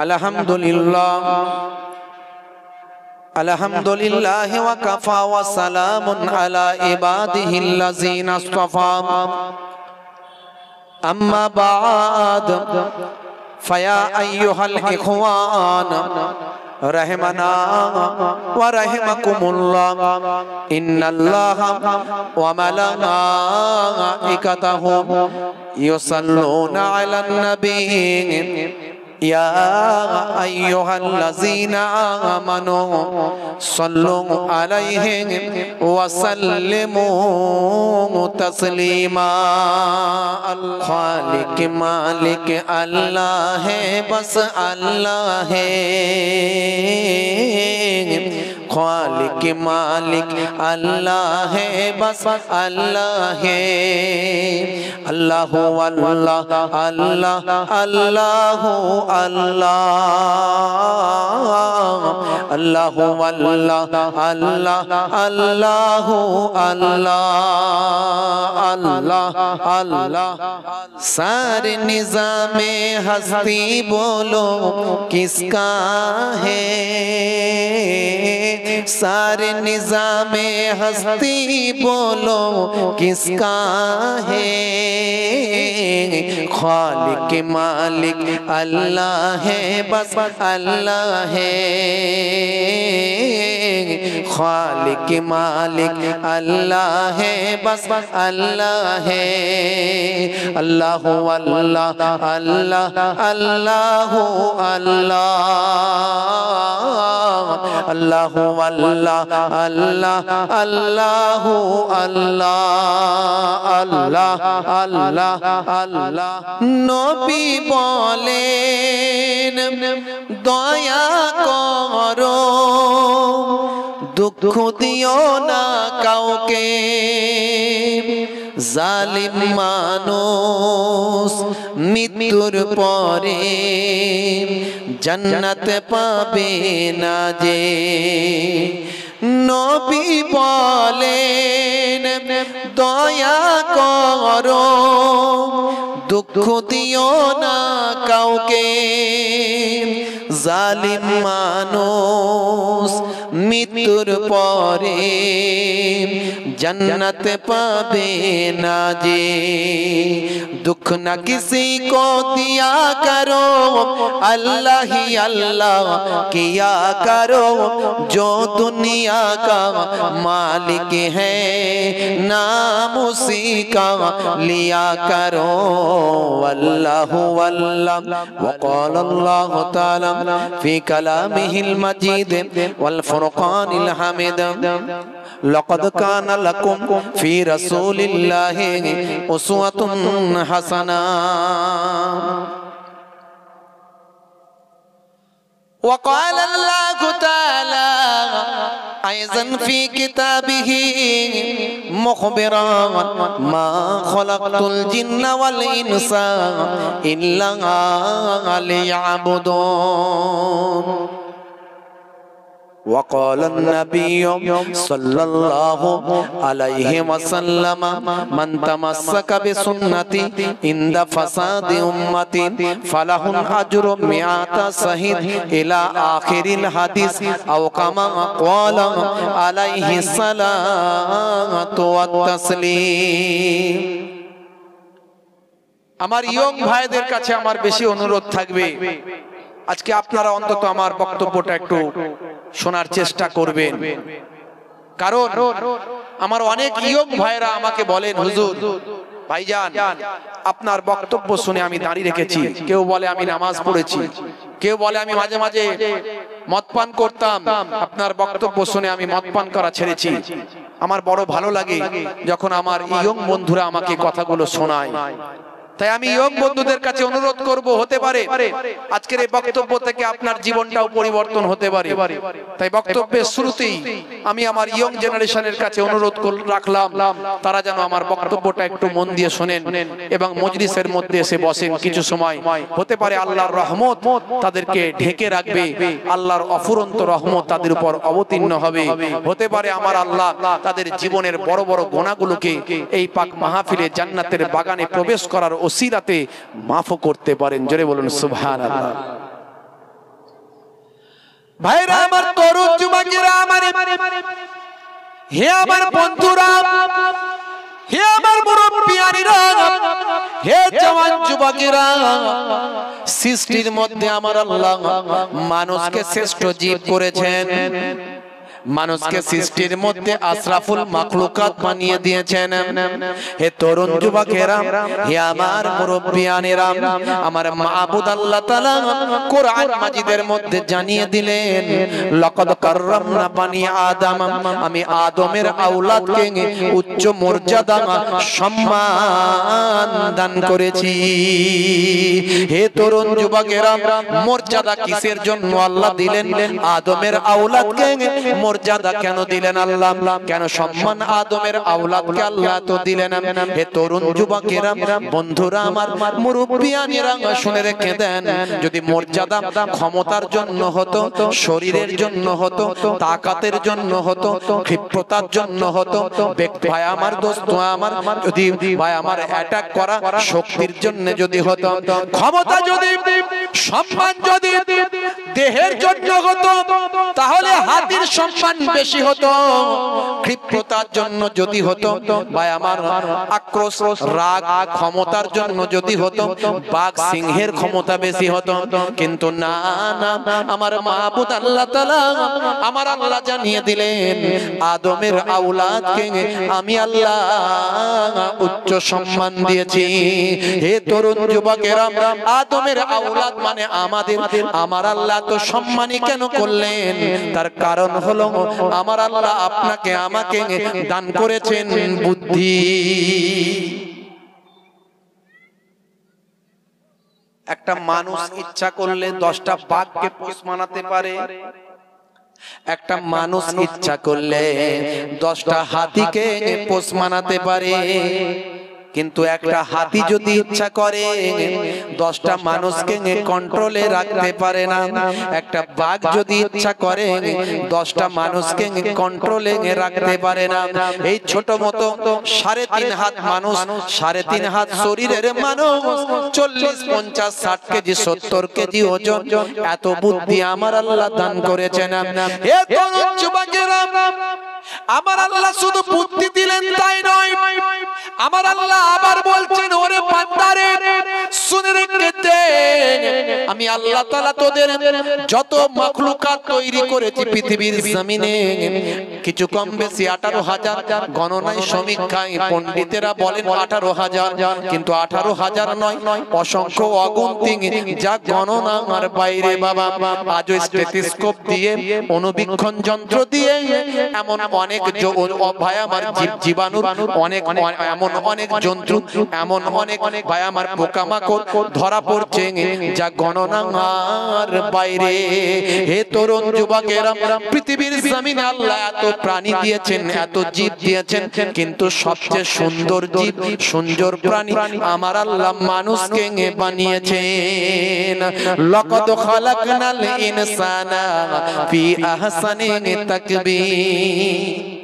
الحمد لله الحمد لله وكفى وسلام على عباده الذين اصطفى اما بعد فيا ايها الاخوان رحمنا ورحمكم الله ان الله وملائكته يصلون على النبي یا ایوہا الذین آمنوا صلو علیہ وسلموا تسلیما خالق مالک اللہ ہے بس اللہ ہے خالق مالک اللہ ہے بس اللہ ہے اللہ اللہ اللہ ہو اللہ اللہ اللہ اللہ ہو اللہ اللہ اللہ سارے نظام ہستی بولو کس کا ہے سارے نظام ہستی بولو کس کا ہے خالق مالک اللہ ہے بس اللہ ہے خالق مالک اللہ ہے بس اللہ ہے اللہ اللہ اللہ اللہ আল্লাহ আল্লাহ আল্লাহ আল্লাহ আল্লাহ আল্লাহ আল্লাহ নবী বলেন দয়া করো দুঃখ দিও না কাউকে জালিম মানুষ মৃত্যুর পরে জান্নাত পাবে না যে নবী বলেন দয়া করো দুঃখ দিও না কাউকে জালিম মানুষ মৃত্যুর পরে জন্নত পাবে না যে দুঃখ না কিসি কো দিয়া করো আল্লাহ আল্লাহ কিয়া করো जो दुनिया दुनिया का मालिक है नाम उसी का लिया करो वल्लाह वल्लाह وقال الله تعالى في كلامه المجيد والفرقان الحميد لقد كان لكم في رسول الله أسوة حسنة وقال الله تعالى ايضا في كتابه مخبرا ما خلقت الجن والانس الا ليعبدون وقال النبي صلى الله عليه وسلم من تمسك بسنتي عند فساد امتي فله اجر مئات شهيد الى اخر الحديث او كما قال عليه الصلاه والتسليم আমার ইয়ং ভাইদের কাছে আমার বেশি অনুরোধ থাকবে আজকে আপনারা অন্তত আমার বক্তব্যটা একটু শোনার চেষ্টা করবেন কারণ আমার অনেক ইয়ম ভাইরা আমাকে বলেন হুজুর ভাইজান আপনার বক্তব্য শুনে আমি দাঁড়িয়ে রেখেছি কেউ বলে আমি নামাজ পড়েছি কেউ বলে আমি মাঝে মাঝে মদপান করতাম আপনার বক্তব্য শুনে আমি মদপান করা ছেড়েছি আমার বড় ভালো লাগে যখন আমার ইয়ং বন্ধুরা আমাকে কথাগুলো শোনায় তাই আমি ইয়ং বন্ধুদের কাছে অনুরোধ করব হতে পারে আজকের এই বক্তব্য থেকে আপনার জীবনটাও পরিবর্তন হতে পারে তাই বক্তব্যের শুরুতেই আমি আমার ইয়ং জেনারেশনের কাছে অনুরোধ রাখলাম তারা যেন আমার বক্তব্যটা একটু মন দিয়ে শোনেন এবং মজলিসের মধ্যে এসে বসেন কিছু সময় হতে পারে আল্লাহর রহমত তাদেরকে ঢেকে রাখবে আল্লাহর অফুরন্ত রহমত তাদের উপর অবতীর্ণ হবে হতে পারে আমার আল্লাহ তাদের জীবনের বড় বড় গোনাগুলোকে এই পাক মাহফিলে জান্নাতের বাগানে প্রবেশ করার ওসিরাতে মাফও করতে পারেন জোরে বলুন সুভান ভাইরা আমার তরুণ যুবকেরা আমার হে আমার বন্ধুরা হে আমার মুরব্বিয়ানিরা হে জওয়ান যুবকেরা সৃষ্টির মধ্যে আমার আল্লাহ মানুষকে শ্রেষ্ঠ জীব করেছেন মানুষকে সৃষ্টির মধ্যে আশরাফুল মাকলুকাত বানিয়ে দিয়েছেন হে তরুণ যুবকেরা হে আমার মুরব্বিয়ানেরা আমার মাহবুব আল্লাহ তাআলা কোরআন মাজিদের মধ্যে জানিয়ে দিলেন লাকাদ কাররামনা বানি আদম আমি আদমের আওলাদকে উচ্চ মর্যাদা সম্মান দান করেছি হে তরুণ যুবকেরা মর্যাদা কিসের জন্য আল্লাহ দিলেন আদমের আওলাদকে মর্যাদা কেন দিলেন আল্লাহ কেন সম্মান আদমের আওলাদকে আল্লাহ তো দিলেন হে তরুণ যুবকেরা বন্ধুরা আমার মুরব্বিয়ানেরা শুনে রেখে দেন যদি মর্যাদা ক্ষমতার জন্য হতো শরীরের জন্য হতো তাকাতের জন্য হতো ক্ষিপ্রতার জন্য হতো ভাই আমার দোস্ত আমার যদি ভাই আমার অ্যাটাক করা শক্তির জন্য যদি হতো ক্ষমতা যদি সম্মান যদি দেহের জন্য হতো তাহলে হাতির সম্মান সম্মান বেশি হতো ক্ষিপ্রতার জন্য যদি হতো ভাই আমার আক্রোশ রাগ ক্ষমতার জন্য যদি হতো বাঘ সিংহের ক্ষমতা বেশি হতো কিন্তু না না আমার মাহবুদ আল্লাহ তাআলা আমার আল্লাহ জানিয়ে দিলেন আদমের আউলাদকে আমি আল্লাহ উচ্চ সম্মান দিয়েছি হে তরুণ যুবকের আদমের আউলাদ মানে, মানে আমাদের আমার আল্লাহ তো সম্মানই কেন করলেন তার কারণ হলো আমার আল্লাহ আপনাকে আমাকে দান করেছেন বুদ্ধি একটা মানুষ ইচ্ছা করলে দশটা বাঘকে পোষ মানাতে পারে একটা মানুষ ইচ্ছা করলে দশটা হাতিকে পোষ মানাতে পারে কিন্তু একটা হাতি যদি ইচ্ছা করে দশটা মানুষকে কন্ট্রোলে রাখতে পারে না একটা বাঘ যদি ইচ্ছা করে দশটা মানুষকে কন্ট্রোলে রাখতে পারে না এই ছোট মতো সাড়ে তিন হাত মানুষ সাড়ে তিন হাত শরীরের মানুষ চল্লিশ পঞ্চাশ ষাট কেজি সত্তর কেজি ওজন এত বুদ্ধি আমার আল্লাহ দান করেছেন আমার আল্লাহ শুধু বুদ্ধি দিলেন তাই নয় আমার আল্লাহ আবার বলছেন ওরে পান্দারে শুনে রেখেতে আমি আল্লাহ তাআলা তোদের যত মখলুকাত তৈরি করেছি পৃথিবীর জমিনে কিছু কম বেশি আঠারো হাজার গণনায় সমীক্ষায় পণ্ডিতেরা বলেন আঠারো হাজার কিন্তু আঠারো হাজার নয় অসংখ্য অগুন্তিং যা গণনা আমার বাইরে বাবা আজ স্টেথিস্কোপ দিয়ে অনুবীক্ষণ যন্ত্র দিয়ে এমন অনেক ভাই আমার জীবাণু অনেক এমন অনেক জন্তু এমন অনেক অনেক ভাই আমার পোকামাকড় ধরা পড়ছে যা গণনার বাইরে হে তরুণ যুবকেরা পৃথিবীর জমিনে আল্লাহ এত প্রাণী দিয়েছেন এত জীব দিয়েছেন কিন্তু সবচেয়ে সুন্দর জীব সুন্দর প্রাণী আমার আল্লাহ মানুষকে বানিয়েছেন লকদ খালাকনাল ইনসানা ফি আহসানি তাকবীর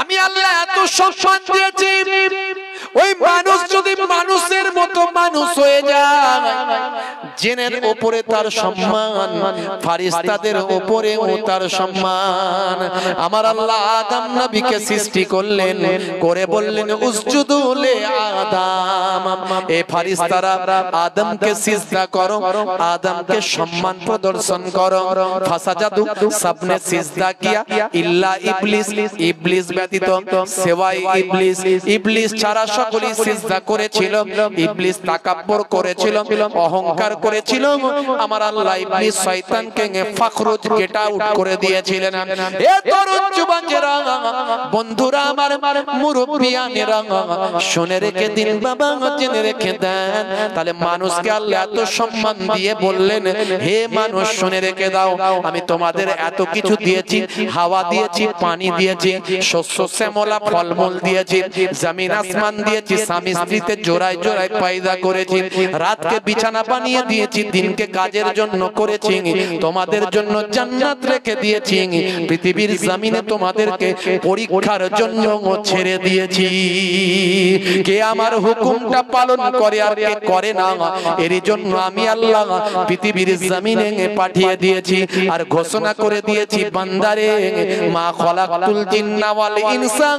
আমি আল্লাহ এত সম্মান দিয়েছি ওই মানুষ যদি মানুষের মানুষ হয়ে যায় জেনের ওপরে তার সম্মান ফারিস্তাদের ও তার সম্মান আমার আল্লাহ আদম নবীকে সৃষ্টি করলেন করে বললেন উসজুদুলে আদম এ ফারিস্তারা আদমকে সিজদা করো আদমকে সম্মান প্রদর্শন করো ফাসা জাদু সাবনে সিজদা কিয়া ইল্লা ইবলিস ইবলিস ব্যতীত সেওয়াই ইবলিস ইবলিস ছাড়া সকলেই সিজদা করেছিল ইবলিস তাকাব্বর করেছিল অহংকার করেছিল আমার আল্লাহ ইবনি শয়তানকে ফখরুজ গেট আউট করে দিয়েছিলেন এ তরুণ যারা বন্ধুরা আমার মুরব্বিয়ানেরা শুনে রেখে দিন বাবা জেনে রেখে দেন তাহলে মানুষকে আল্লাহ এত সম্মান দিয়ে বললেন হে মানুষ শুনে রেখে দাও আমি তোমাদের এত কিছু দিয়েছি হাওয়া দিয়েছি পানি দিয়েছি শস্য শ্যামলা ফলমূল দিয়েছি জমিন আসমান দিয়েছি স্বামী স্ত্রীতে জোড়ায় জোড়ায় পায়দা করেছি রাতকে বিছানা বানিয়ে দিয়েছি দিনকে কাজের জন্য করেছি তোমাদের জন্য জান্নাত রেখে দিয়েছি পৃথিবীর জমিনে তোমাদেরকে পরীক্ষার জন্য ছেড়ে দিয়েছি কে আমার হুকুমটা পালন করে আর কে করে না এর জন্য আমি আল্লাহ পৃথিবীর জমিনে পাঠিয়ে দিয়েছি আর ঘোষণা করে দিয়েছি বান্দারে মা খলাকুল জিন্না ওয়াল ইনসা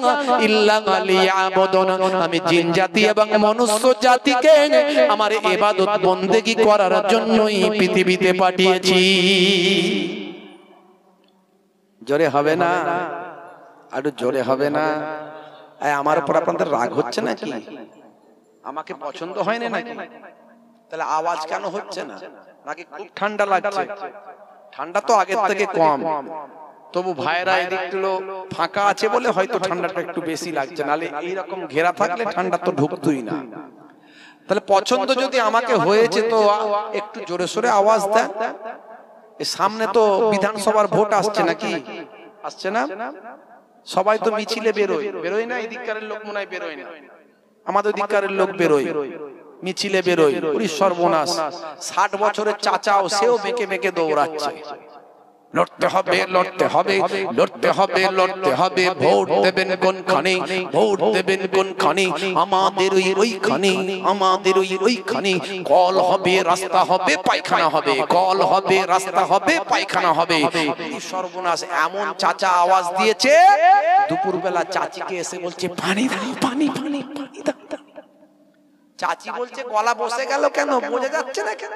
ইল্লা লিয়াবুদুন আমি জিন জাতি এবং মনুষ্য জাতিকে আমার এবাদত বন্দেগি করার জন্যই পৃথিবীতে পাঠিয়েছি জোরে হবে না আরো জোরে হবে না আমার উপর আপনাদের রাগ হচ্ছে না কি আমাকে পছন্দ হয় না নাকি তাহলে আওয়াজ কেন হচ্ছে না নাকি খুব ঠান্ডা লাগছে ঠান্ডা তো আগের থেকে কম তবু ভাইরা এদিকগুলো ফাঁকা আছে বলে হয়তো ঠান্ডাটা একটু বেশি লাগছে নালে এইরকম ঘেরা থাকলে ঠান্ডা তো ঢুকতই না তাহলে পছন্দ যদি আমাকে হয়েছে তো একটু জোরে সোরে আওয়াজ দেন সামনে তো বিধানসভার ভোট আসছে নাকি আসছে না সবাই তো মিছিলে বেরোয় বেরোয় না এদিককারের লোক মনে হয় বেরোয় না আমাদের দিককারের লোক বেরোয় মিছিলে বেরোয় সর্বনাশ ষাট বছরের চাচাও সেও মেকে মেকে দৌড়াচ্ছে লড়তে হবে লড়তে হবে লড়তে হবে লড়তে হবে ভোট দেবেন কোন কোনখানে ভোট দেবেন কোন কোনখানে আমাদের ওই ওই ওইখানে আমাদের ওই ওই ওইখানে কল হবে রাস্তা হবে পায়খানা হবে কল হবে রাস্তা হবে পায়খানা হবে সর্বনাশ এমন চাচা আওয়াজ দিয়েছে দুপুরবেলা চাচিকে এসে বলছে পানি দাও পানি পানি পানি দাও চাচি বলছে গলা বসে গেল কেন বোঝা যাচ্ছে না কেন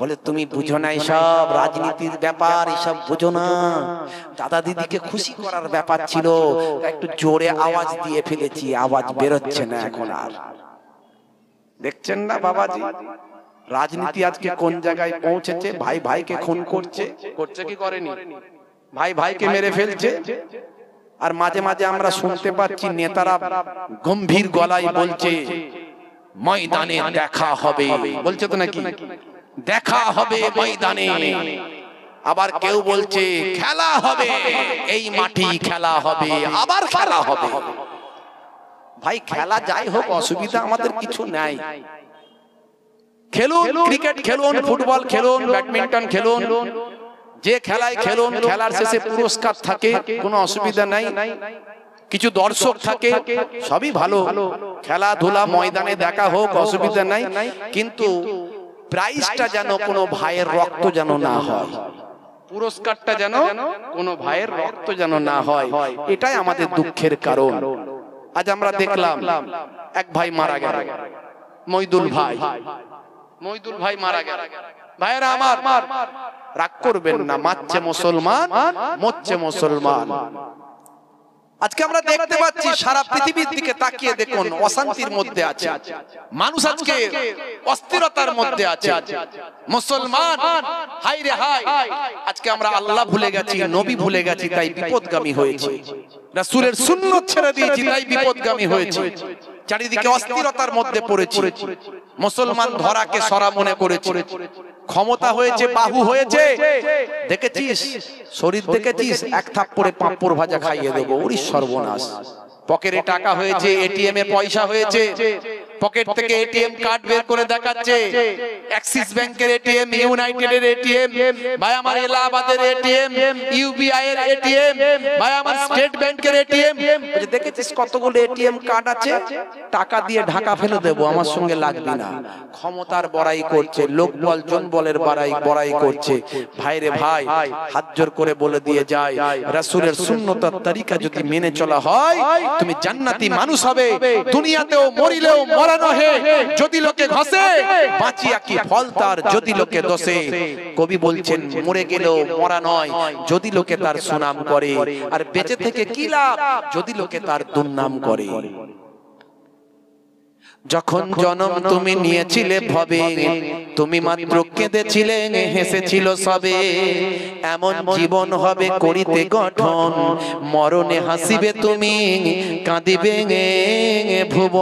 বলে তুমি বুঝো না এসব রাজনীতির ব্যাপার এসব বুঝো না দাদা দিদিকে খুশি করার ব্যাপার ছিল একটু জোরে আওয়াজ দিয়ে ফেলেছি আওয়াজ বেরোচ্ছে না এখন আর দেখছেন না বাবাজি রাজনীতি আজকে কোন জায়গায় পৌঁছেছে ভাই ভাইকে খুন করছে করছে কি করেনি ভাই ভাইকে মেরে ফেলছে আর মাঝে মাঝে আমরা শুনতে পাচ্ছি নেতারা গম্ভীর গলায় বলছে ময়দানে দেখা হবে বলছে তো নাকি দেখা হবে ময়দানে আবার কেউ বলছে খেলা হবে এই মাটি খেলা হবে আবার খেলা হবে ভাই খেলা যাই হোক অসুবিধা আমাদের কিছু নাই খেলুন ক্রিকেট খেলুন ফুটবল খেলুন ব্যাডমিন্টন খেলুন যে খেলায় খেলুন খেলার শেষে পুরস্কার থাকে কোনো অসুবিধা নাই কিছু দর্শক থাকে সবই ভালো খেলাধুলা ময়দানে দেখা হোক অসুবিধা নাই কিন্তু প্রাইজটা যেন কোনো ভাইয়ের রক্ত যেন না হয় পুরস্কারটা যেন কোনো ভাইয়ের রক্ত যেন না হয় এটাই আমাদের দুঃখের কারণ আজ আমরা দেখলাম এক ভাই মারা গেল মইদুল ভাই মইদুল ভাই মারা গেল ভাইয়েরা আমার রাগ করবেন না মাচ্ছে মুসলমান মরছে মুসলমান আজকে আমরা দেখতে পাচ্ছি সারা পৃথিবীর দিকে তাকিয়ে দেখুন অশান্তির মধ্যে আছে মানুষ আজকে অস্থিরতার মধ্যে আছে মুসলমান হাই রে হাই আজকে আমরা আল্লাহ ভুলে গেছি নবী ভুলে গেছি তাই বিপদগামী হয়েছে রাসূলের সুন্নাত ছেড়ে দিয়েছি তাই বিপদগামী হয়েছে চারিদিকে অস্থিরতার মধ্যে পড়েছে মুসলমান ধরাকে সরা মনে করেছে ক্ষমতা হয়েছে বাহু হয়েছে দেখেছিস শরীর দেখেছিস এক থাপ করে পাঁপড় ভাজা খাইয়ে দেবো ওরি সর্বনাশ পকেটে টাকা হয়েছে এটিএম এ পয়সা হয়েছে পকেট থেকে এটিএম কার্ড বের করে দেখাচ্ছে অ্যাক্সিস ব্যাংকের এটিএম ইউনাইটেড এর এটিএম ভাই আমার এলাহাবাদের এটিএম ইউবিআই এর এটিএম ভাই আমার স্টেট ব্যাংকের এটিএম দেখেছিস কতগুলো এটিএম কার্ড আছে টাকা দিয়ে ঢাকা ফেলে দেব আমার সঙ্গে লাগবে না ক্ষমতার বড়াই করছে লোক বল জন বলের বড়াই বড়াই করছে ভাইরে ভাই হাত জোর করে বলে দিয়ে যায় রাসূলের সুন্নতার তরিকা যদি মেনে চলা হয় তুমি জান্নাতি মানুষ হবে দুনিয়াতেও মরিলেও মর নহে যদি লোকে ঘষে বাঁচিয়া কি ফল তার যদি লোকে দোষে কবি বলছেন মরে গেলেও মরা নয় যদি লোকে তার সুনাম করে আর বেঁচে থেকে কি লাভ যদি লোকে তার দুর্নাম করে যখন জনম তুমি নিয়েছিলে ভবে তুমি মাত্র কেঁদেছিলে হেসেছিল সবে এমন জীবন হবে করিতে গঠন মরণে হাসিবে তুমি কাঁদিবে ভুব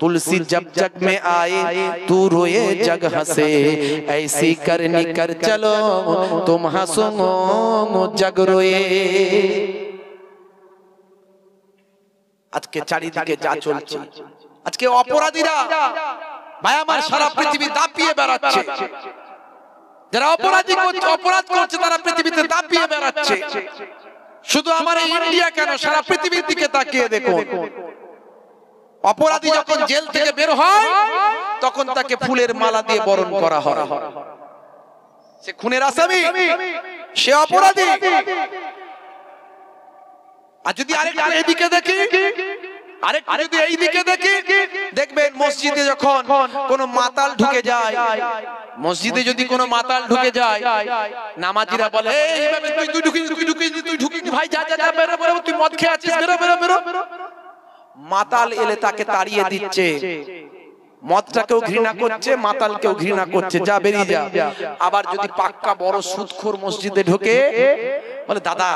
तुलसी जब जग में आए तू रोए जग हंसे ऐसी करनी कर चलो तुम हंसो जग रोए আজকে চারিদিকে যা চলছে আজকে অপরাধীরা ভাই আমার সারা পৃথিবী দাপিয়ে বেড়াচ্ছে যারা অপরাধী করছে অপরাধ করছে তারা পৃথিবীতে দাপিয়ে বেড়াচ্ছে শুধু আমার ইন্ডিয়া কেন সারা পৃথিবীর দিকে তাকিয়ে দেখুন অপরাধী যখন জেল থেকে বের হয় তখন তাকে ফুলের মালা দিয়ে বরণ করা হয় সে খুনের আসামি সে অপরাধী আর যদি আরেকটা এদিকে দেখি মসজিদে যখন কোনো মাতাল ঢুকে যায় মসজিদে যদি কোনো মাতাল ঢুকে যায় নামাজিরা বলে তুই তুই তুই ঢুকিস ভাই যা বেরো তুই খেয়ে আছিস বেরো বেরো মাতাল এলে তাকে তাড়িয়ে দিচ্ছে মদটাকেও ঘৃণা করছে মাতালকেও ঘৃণা করছে যা বেরিয়ে যা আবার যদি পাক্কা বড় সুদখোর মসজিদে ঢোকে বলে দাদা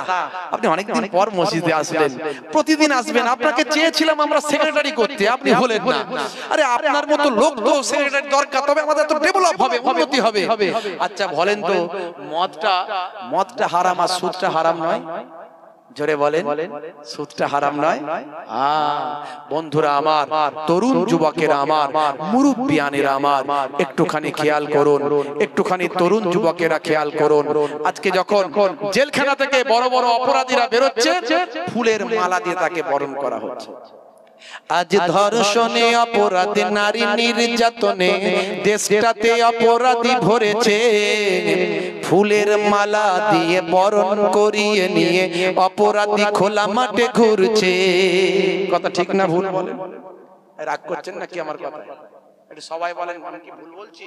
আপনি অনেকদিন পর মসজিদে আসলেন প্রতিদিন আসবেন আপনাকে চেয়েছিলাম আমরা সেক্রেটারি করতে আপনি হলেন না আরে আপনার মতো লোক তো সেক্রেটারি দরকার তবে আমাদের তো ডেভেলপ হবে উন্নতি হবে আচ্ছা, আচ্ছা বলেন তো মদটা মদটা হারাম আর সুদটা হারাম নয় জোরে বলেন সুদটা হারাম নয় বন্ধুরা আমার তরুণ যুবকেরা আমার মুরুব্বিয়ানেরা আমার একটুখানি খেয়াল করুন একটুখানি তরুণ যুবকেরা খেয়াল করুন আজকে যখন জেলখানা থেকে বড় বড় অপরাধীরা বেরোচ্ছে ফুলের মালা দিয়ে তাকে বরণ করা হচ্ছে আজ ধর্ষণে অপরাধে নারী নির্যাতনে দেশটাতে অপরাধী ভরেছে ফুলের মালা দিয়ে বরণ করিয়ে নিয়ে অপরাধী খোলা মাঠে ঘুরছে কথা ঠিক না ভুল বলেন রাগ করছেন নাকি আমার কথা এটা সবাই বলেন কি ভুল বলছি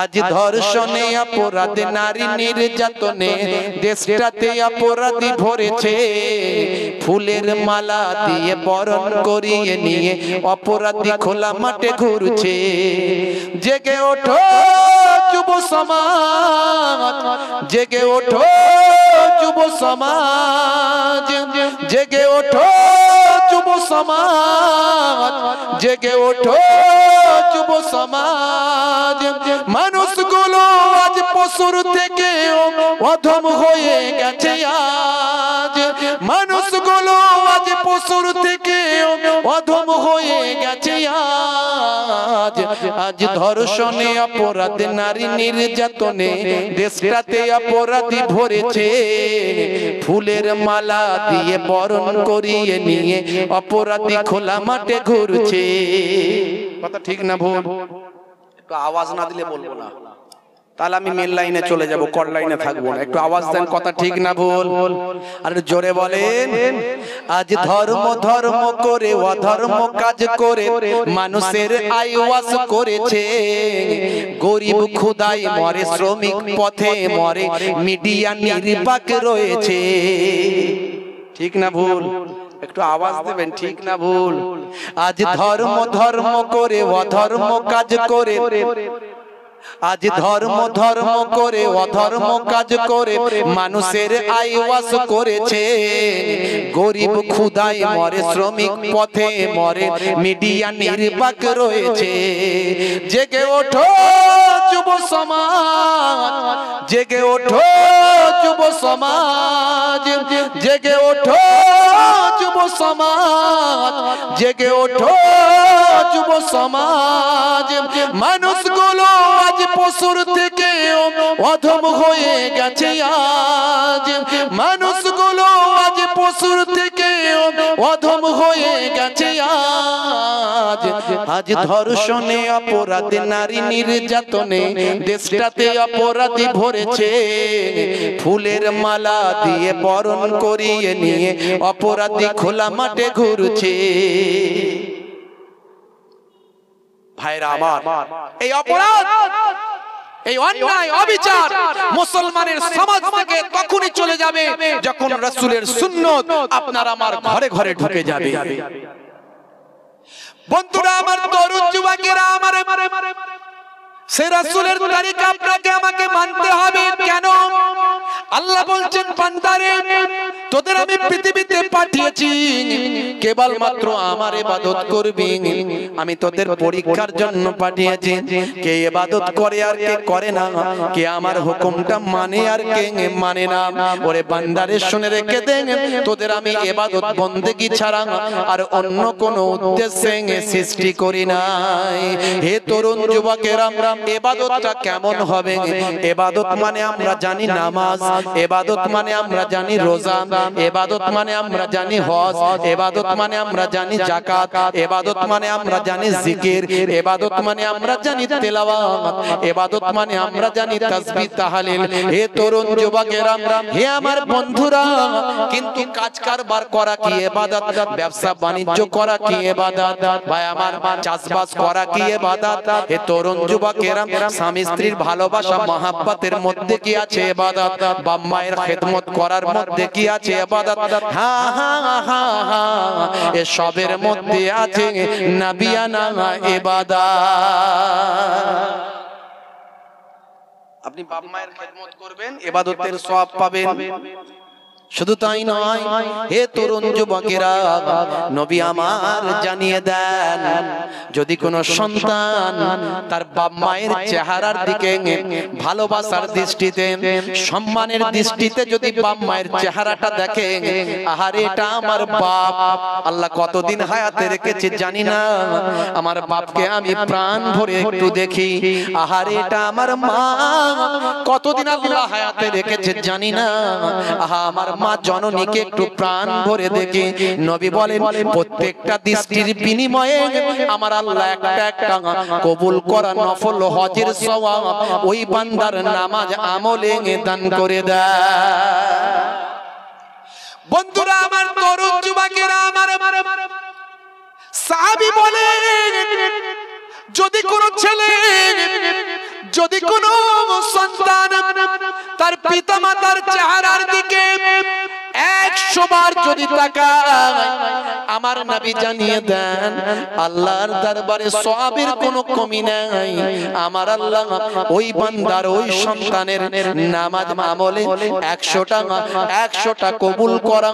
আজ ধর্ষণে অপরাধ নারী নির্যাতনে দেশটাতে অপরাধ ভরেছে ফুলের মালা দিয়ে বরণ করিয়ে নিয়ে অপরাধী খোলা মাঠে ঘুরছে জেগে ওঠো যুব সমাজ জেগে ওঠো যুব সমাজ জেগে ওঠো সমাজ জেগে ওঠো যুব সমাজ মানুষগুলো আজ পশুর থেকে অধম হয়ে গেছে আজ মানুষগুলো আজ পশুর থেকে অধম হয়ে গেছে আজ ধর্ষণে অপরাধ নারী নির্যাতনে দেশটাতে অপরাধী ভরেছে ফুলের মালা দিয়ে বরণ করিয়ে নিয়ে অপরাধী খোলা মাঠে ঘুরছে কথা ঠিক না ভুল আওয়াজ না দিলে বলবো না তাহলে আমি মেন লাইনে চলে যাব কর লাইনে থাকবো না একটু আওয়াজ দেন কথা ঠিক না ভুল আর জোরে বলেন আজ ধর্ম ধর্ম করে অধর্ম কাজ করে মানুষের আইওয়াস করেছে গরিব খুদাই মরে শ্রমিক পথে মরে মিডিয়া নির্বাক রয়েছে ঠিক না ভুল একটু আওয়াজ দেবেন ঠিক না ভুল আজ ধর্ম ধর্ম করে অধর্ম কাজ করে আজ ধর্ম ধর্ম করে অধর্ম কাজ করে মানুষের আইওয়াস করেছে গরিব ক্ষুদায় মরে শ্রমিক পথে মরে মিডিয়া নির্বাক রয়েছে জেগে ওঠো যুব সমাজ জেগে ওঠো যুব সমাজ জেগে ওঠো جگے مانس گولو آج پشور تھی ادب ہوئے گیے آج مانس گول পশুর থেকে অধম হয়ে গেছে আজ আজ ধর্ষণে অপরাধে নারী নির্যাতনে দেশটাতে অপরাধী ভরেছে ফুলের মালা দিয়ে বরণ করিয়ে নিয়ে অপরাধী খোলা মাঠে ঘুরছে ভাইরা আমার এই অপরাধ এই অন্যায় অবিচার মুসলমানের সমাজ থেকে তখনই চলে যাবে যখন রাসূলের সুন্নত আপনার আমার ঘরে ঘরে ঢুকে যাবে বন্ধুরা আমার তরুণ যুবকেরা আমার সে রাসুলের তারিখ আপনাকে আমাকে মানতে হবে কেন আল্লাহ বলছেন পান্তারে তোদের আমি পৃথিবীতে পাঠিয়েছি কেবল মাত্র আমার ইবাদত করবি আমি তোদের পরীক্ষার জন্য পাঠিয়েছি কে ইবাদত করে আর কে করে না কে আমার হুকুমটা মানে আর কে মানে না ওরে বান্দারে শুনে রেখে দে তোদের আমি ইবাদত বন্দেগি ছাড়া আর অন্য কোনো উদ্দেশ্যে সৃষ্টি করি নাই হে তরুণ যুবকেরা এবাদতটা কেমন হবে এবাদত মানে আমরা জানি নামাজ এবাদত মানে আমরা জানি রোজা এবাদত মানে আমরা জানি হজ এবাদত মানে আমরা জানি জাকাত এবাদত মানে আমরা জানি জিকির এবাদত মানে আমরা জানি তেলাওয়াত এবাদত মানে আমরা জানি তাসবিহ তাহলিল হে তরুণ যুবকেরা হে আমার বন্ধুরা কিন্তু কাজ কারবার করা কি এবাদত ব্যবসা বাণিজ্য করা কি এবাদত ভাই আমার চাষবাস করা কি এবাদত হে তরুণ যুবকেরা কেরাম স্বামী স্ত্রীর ভালোবাসা মহাব্বাতের মধ্যে কি আছে এবাদত বাপ মায়ের খেদমত করার মধ্যে কি আছে এবাদত হ্যাঁ হ্যাঁ এসবের মধ্যে আছে নাবিয়ানা এবাদত আপনি বাপ মায়ের খেদমত করবেন এবাদতের সব পাবেন শুধু তাই নয় হে তরুণ যুবকেরা নবী আমার জানিয়ে দেন যদি কোন সন্তান তার বাপ মায়ের চেহারার দিকে ভালোবাসার দৃষ্টিতে সম্মানের দৃষ্টিতে যদি বাপ মায়ের চেহারাটা দেখে আহারে এটা আমার বাপ আল্লাহ কতদিন হায়াতে রেখেছে জানি না আমার বাপকে আমি প্রাণ ভরে একটু দেখি আহারে এটা আমার মা কতদিন আল্লাহ হায়াতে রেখেছে জানি না আহা আমার আমার জননীকে একটু প্রাণ ভরে দেখি নবী বলেন প্রত্যেকটা দৃষ্টির বিনিময়ে আমার আল্লাহ একটা একটা কবুল করা নফল হজের সওয়াব ওই বান্দার নামাজ আমলে দান করে দেয় বন্ধুরা আমার তরুণ যুবকেরা আমার সাহাবি বলেন যদি কোন ছেলে যদি কোন সন্তান তার পিতা মাতার চেহারার দিকে একশো বার যদি টাকা আমার নাবি জানিয়ে দেন আল্লাহর দরবারে সওয়াবের কোনো কমি নাই আমার আল্লাহ ওই বান্দার ওই সন্তানের নামাজ আমলে 100 টাকা 100 টাকা কবুল করা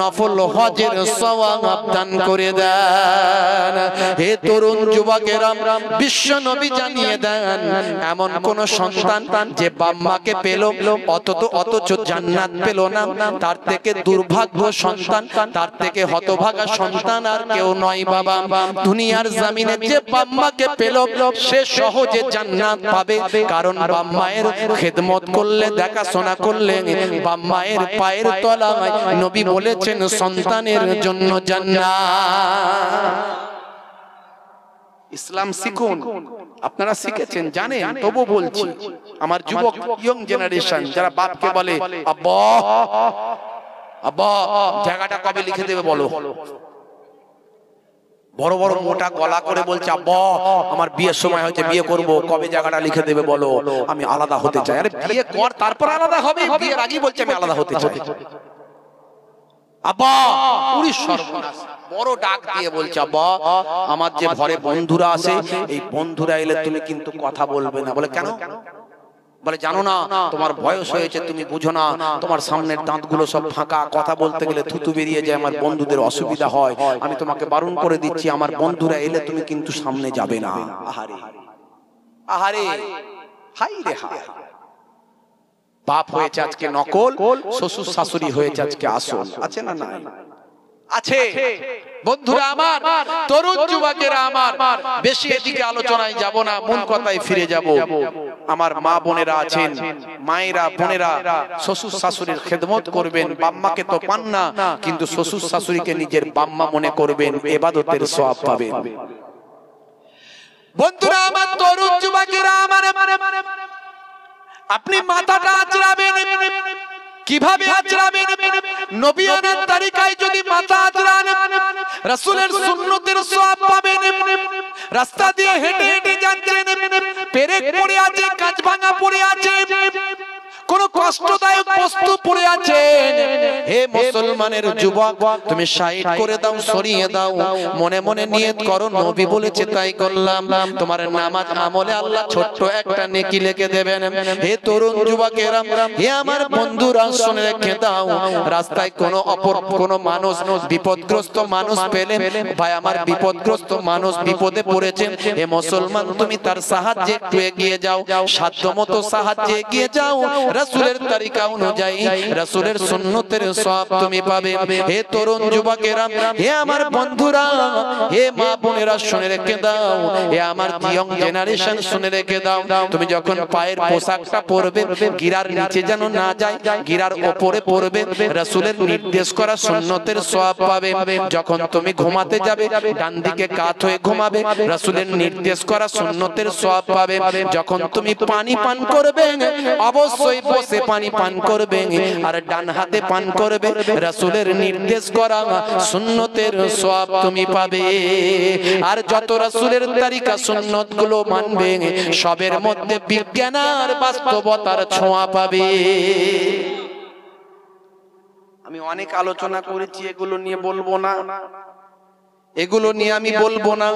নফল হজের সওয়াব দান করে দেন হে তরুণ যুবকেরা বিশ্ব নবী জানিয়ে দেন এমন কোন সন্তান যে বাম্মাকে পেল অতত অথচ জান্নাত পেল না তার থেকে দুর্ভাগ্য সন্তান তার থেকে হতভাগা সন্তান আর কেউ নয় বাবা দুনিয়ার জামিনে যে বাম্মাকে পেল সে সহজে জান্নাত পাবে কারণ বাম্মায়ের খেদমত করলে দেখাশোনা করলে বাম্মায়ের পায়ের তলায় নবী বলেছেন সন্তানের জন্য জান্নাত ইসলাম শিখুন আপনারা শিখেছেন জানেন তবু বলছি আমার যুবক ইয়ং জেনারেশন যারা বাপকে বলে জায়গাটা কবে লিখে দেবে বলো বড় বড় মোটা গলা করে বলছে আব্বা আমার বিয়ের সময় হয়েছে বিয়ে করব কবে জায়গাটা লিখে দেবে বলো আমি আলাদা হতে চাই আরে বিয়ে কর তারপর আলাদা হবে বিয়ের আগেই বলছে আমি আলাদা হতে চাই আব্বা আমার যে ঘরে বন্ধুরা এই বন্ধুরা এলে কিন্তু কথা বলবে না বলে কেন বলে জানো না তোমার বয়স হয়েছে তুমি না তোমার সামনের দাঁতগুলো সব ফাঁকা কথা বলতে গেলে থুতু বেরিয়ে যায় আমার বন্ধুদের অসুবিধা হয় আমি তোমাকে বারণ করে দিচ্ছি আমার বন্ধুরা এলে তুমি কিন্তু সামনে যাবে না আহারে আহারে হাই রে হাই বাপ হয়েছে আজকে নকল শ্বশুর শাশুড়ি হয়েছে আজকে আসল আছে না নাই আছে বন্ধুরা আমার তরুণ যুবকেরা আমার বেশি এদিকে আলোচনায় যাব না মূল কথায় ফিরে যাব আমার মা বোনেরা আছেন মায়েরা বোনেরা শ্বশুর শাশুড়ির খেদমত করবেন বাম্মাকে তো পান না কিন্তু শ্বশুর শাশুড়িকে নিজের বাম্মা মনে করবেন এবাদতের সব পাবেন বন্ধুরা আমার তরুণ যুবকেরা আমার মানে মানে আপনি মাথাটা আঁচড়াবেন কিভাবে আঁচড়াবেন নবিয়ানার তালিকায় যদি মাথা আঁচড়ান রসুলের সুন্নতির সব পাবেন রাস্তা দিয়ে হেঁটে হেঁটে যাচ্ছেন পেরেক পড়ে আছে কাঁচ ভাঙা পড়ে আছে কোন কষ্টদায়ক বস্তু পড়ে আছে হে মুসলমানের যুবক তুমি সাইড করে দাও সরিয়ে দাও মনে মনে নিয়ত করো নবী বলেছে তাই করলাম তোমার নামাজ আমলে আল্লাহ ছোট্ট একটা নেকি লিখে দেবেন হে তরুণ যুবক এরাম হে আমার বন্ধুরা শুনে রেখে দাও রাস্তায় কোনো অপর কোনো মানুষ বিপদগ্রস্ত মানুষ পেলে ভাই আমার বিপদগ্রস্ত মানুষ বিপদে পড়েছে হে মুসলমান তুমি তার সাহায্যে একটু এগিয়ে যাও সাধ্য মতো সাহায্যে এগিয়ে যাও রাসূলের তরিকা অনুযায়ী রাসূলের সুন্নতের সওয়াব তুমি পাবে হে তরুণ যুবকেরা হে আমার বন্ধুরা হে মা বোনেরা শুনে রেখে দাও হে আমার ইয়ং জেনারেশন শুনে রেখে দাও তুমি যখন পায়ের পোশাকটা পরবে গিরার নিচে যেন না যায় গিরার ওপরে পরবে রাসূলের নির্দেশ করা সুন্নতের সওয়াব পাবে যখন তুমি ঘুমাতে যাবে ডান দিকে কাত হয়ে ঘুমাবে রাসূলের নির্দেশ করা সুন্নতের সওয়াব পাবে যখন তুমি পানি পান করবে অবশ্যই বসে পানি পান করবে আর ডান হাতে পান করবে রাসূলের নির্দেশ করা সুন্নতের সব তুমি পাবে আর যত রাসূলের তালিকা সুন্নত গুলো মানবে সবের মধ্যে বিজ্ঞান আর বাস্তবতার ছোঁয়া পাবে আমি অনেক আলোচনা করেছি এগুলো নিয়ে বলবো না এগুলো নিয়ে আমি বলবো না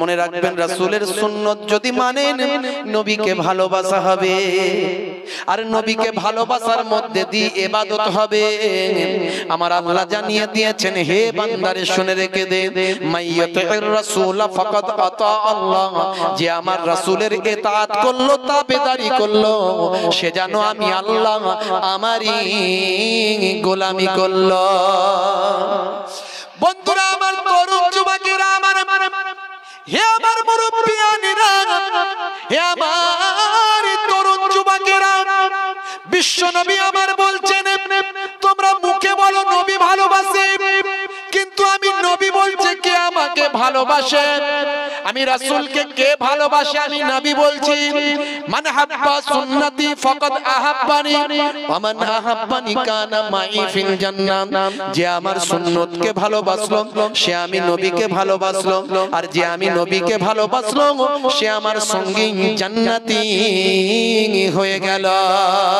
মনে রাখবেন রাসুলের সুন্নত যদি মানেন নবীকে ভালোবাসা হবে আর নবীকে ভালোবাসার মধ্যে দিয়ে এবাদত হবে আমার আল্লাহ জানিয়ে দিয়েছেন হে বান্দারে শুনে রেখে দে মাইয়াতির রাসূল ফাকাদ আতা আল্লাহ যে আমার রাসূলের ইতাআত করলো তাবেদারি করলো সে যেন আমি আল্লাহ আমারই গোলামি করলো বন্ধুরা আমার তরুণ যুবকেরা আমার হে আমার মুরব্বিয়ানিরা হে আমার তরুণ যুবকেরা বিশ্ব নবী আমার বলছেন তোমরা মুখে বলো নবী ভালোবাসে কিন্তু আমি নবী বলছে কে আমাকে ভালোবাসে আমি রাসুলকে কে ভালোবাসে আমি নবী বলছি মান হাব্বা সুন্নতি ফাকাদ আহাব্বানি ওয়া মান আহাব্বানি কানা মাই ফিল জান্নাত যে আমার সুন্নতকে ভালোবাসলো সে আমি নবীকে ভালোবাসলো আর যে আমি নবীকে ভালোবাসলো সে আমার সঙ্গী জান্নাতি হয়ে গেল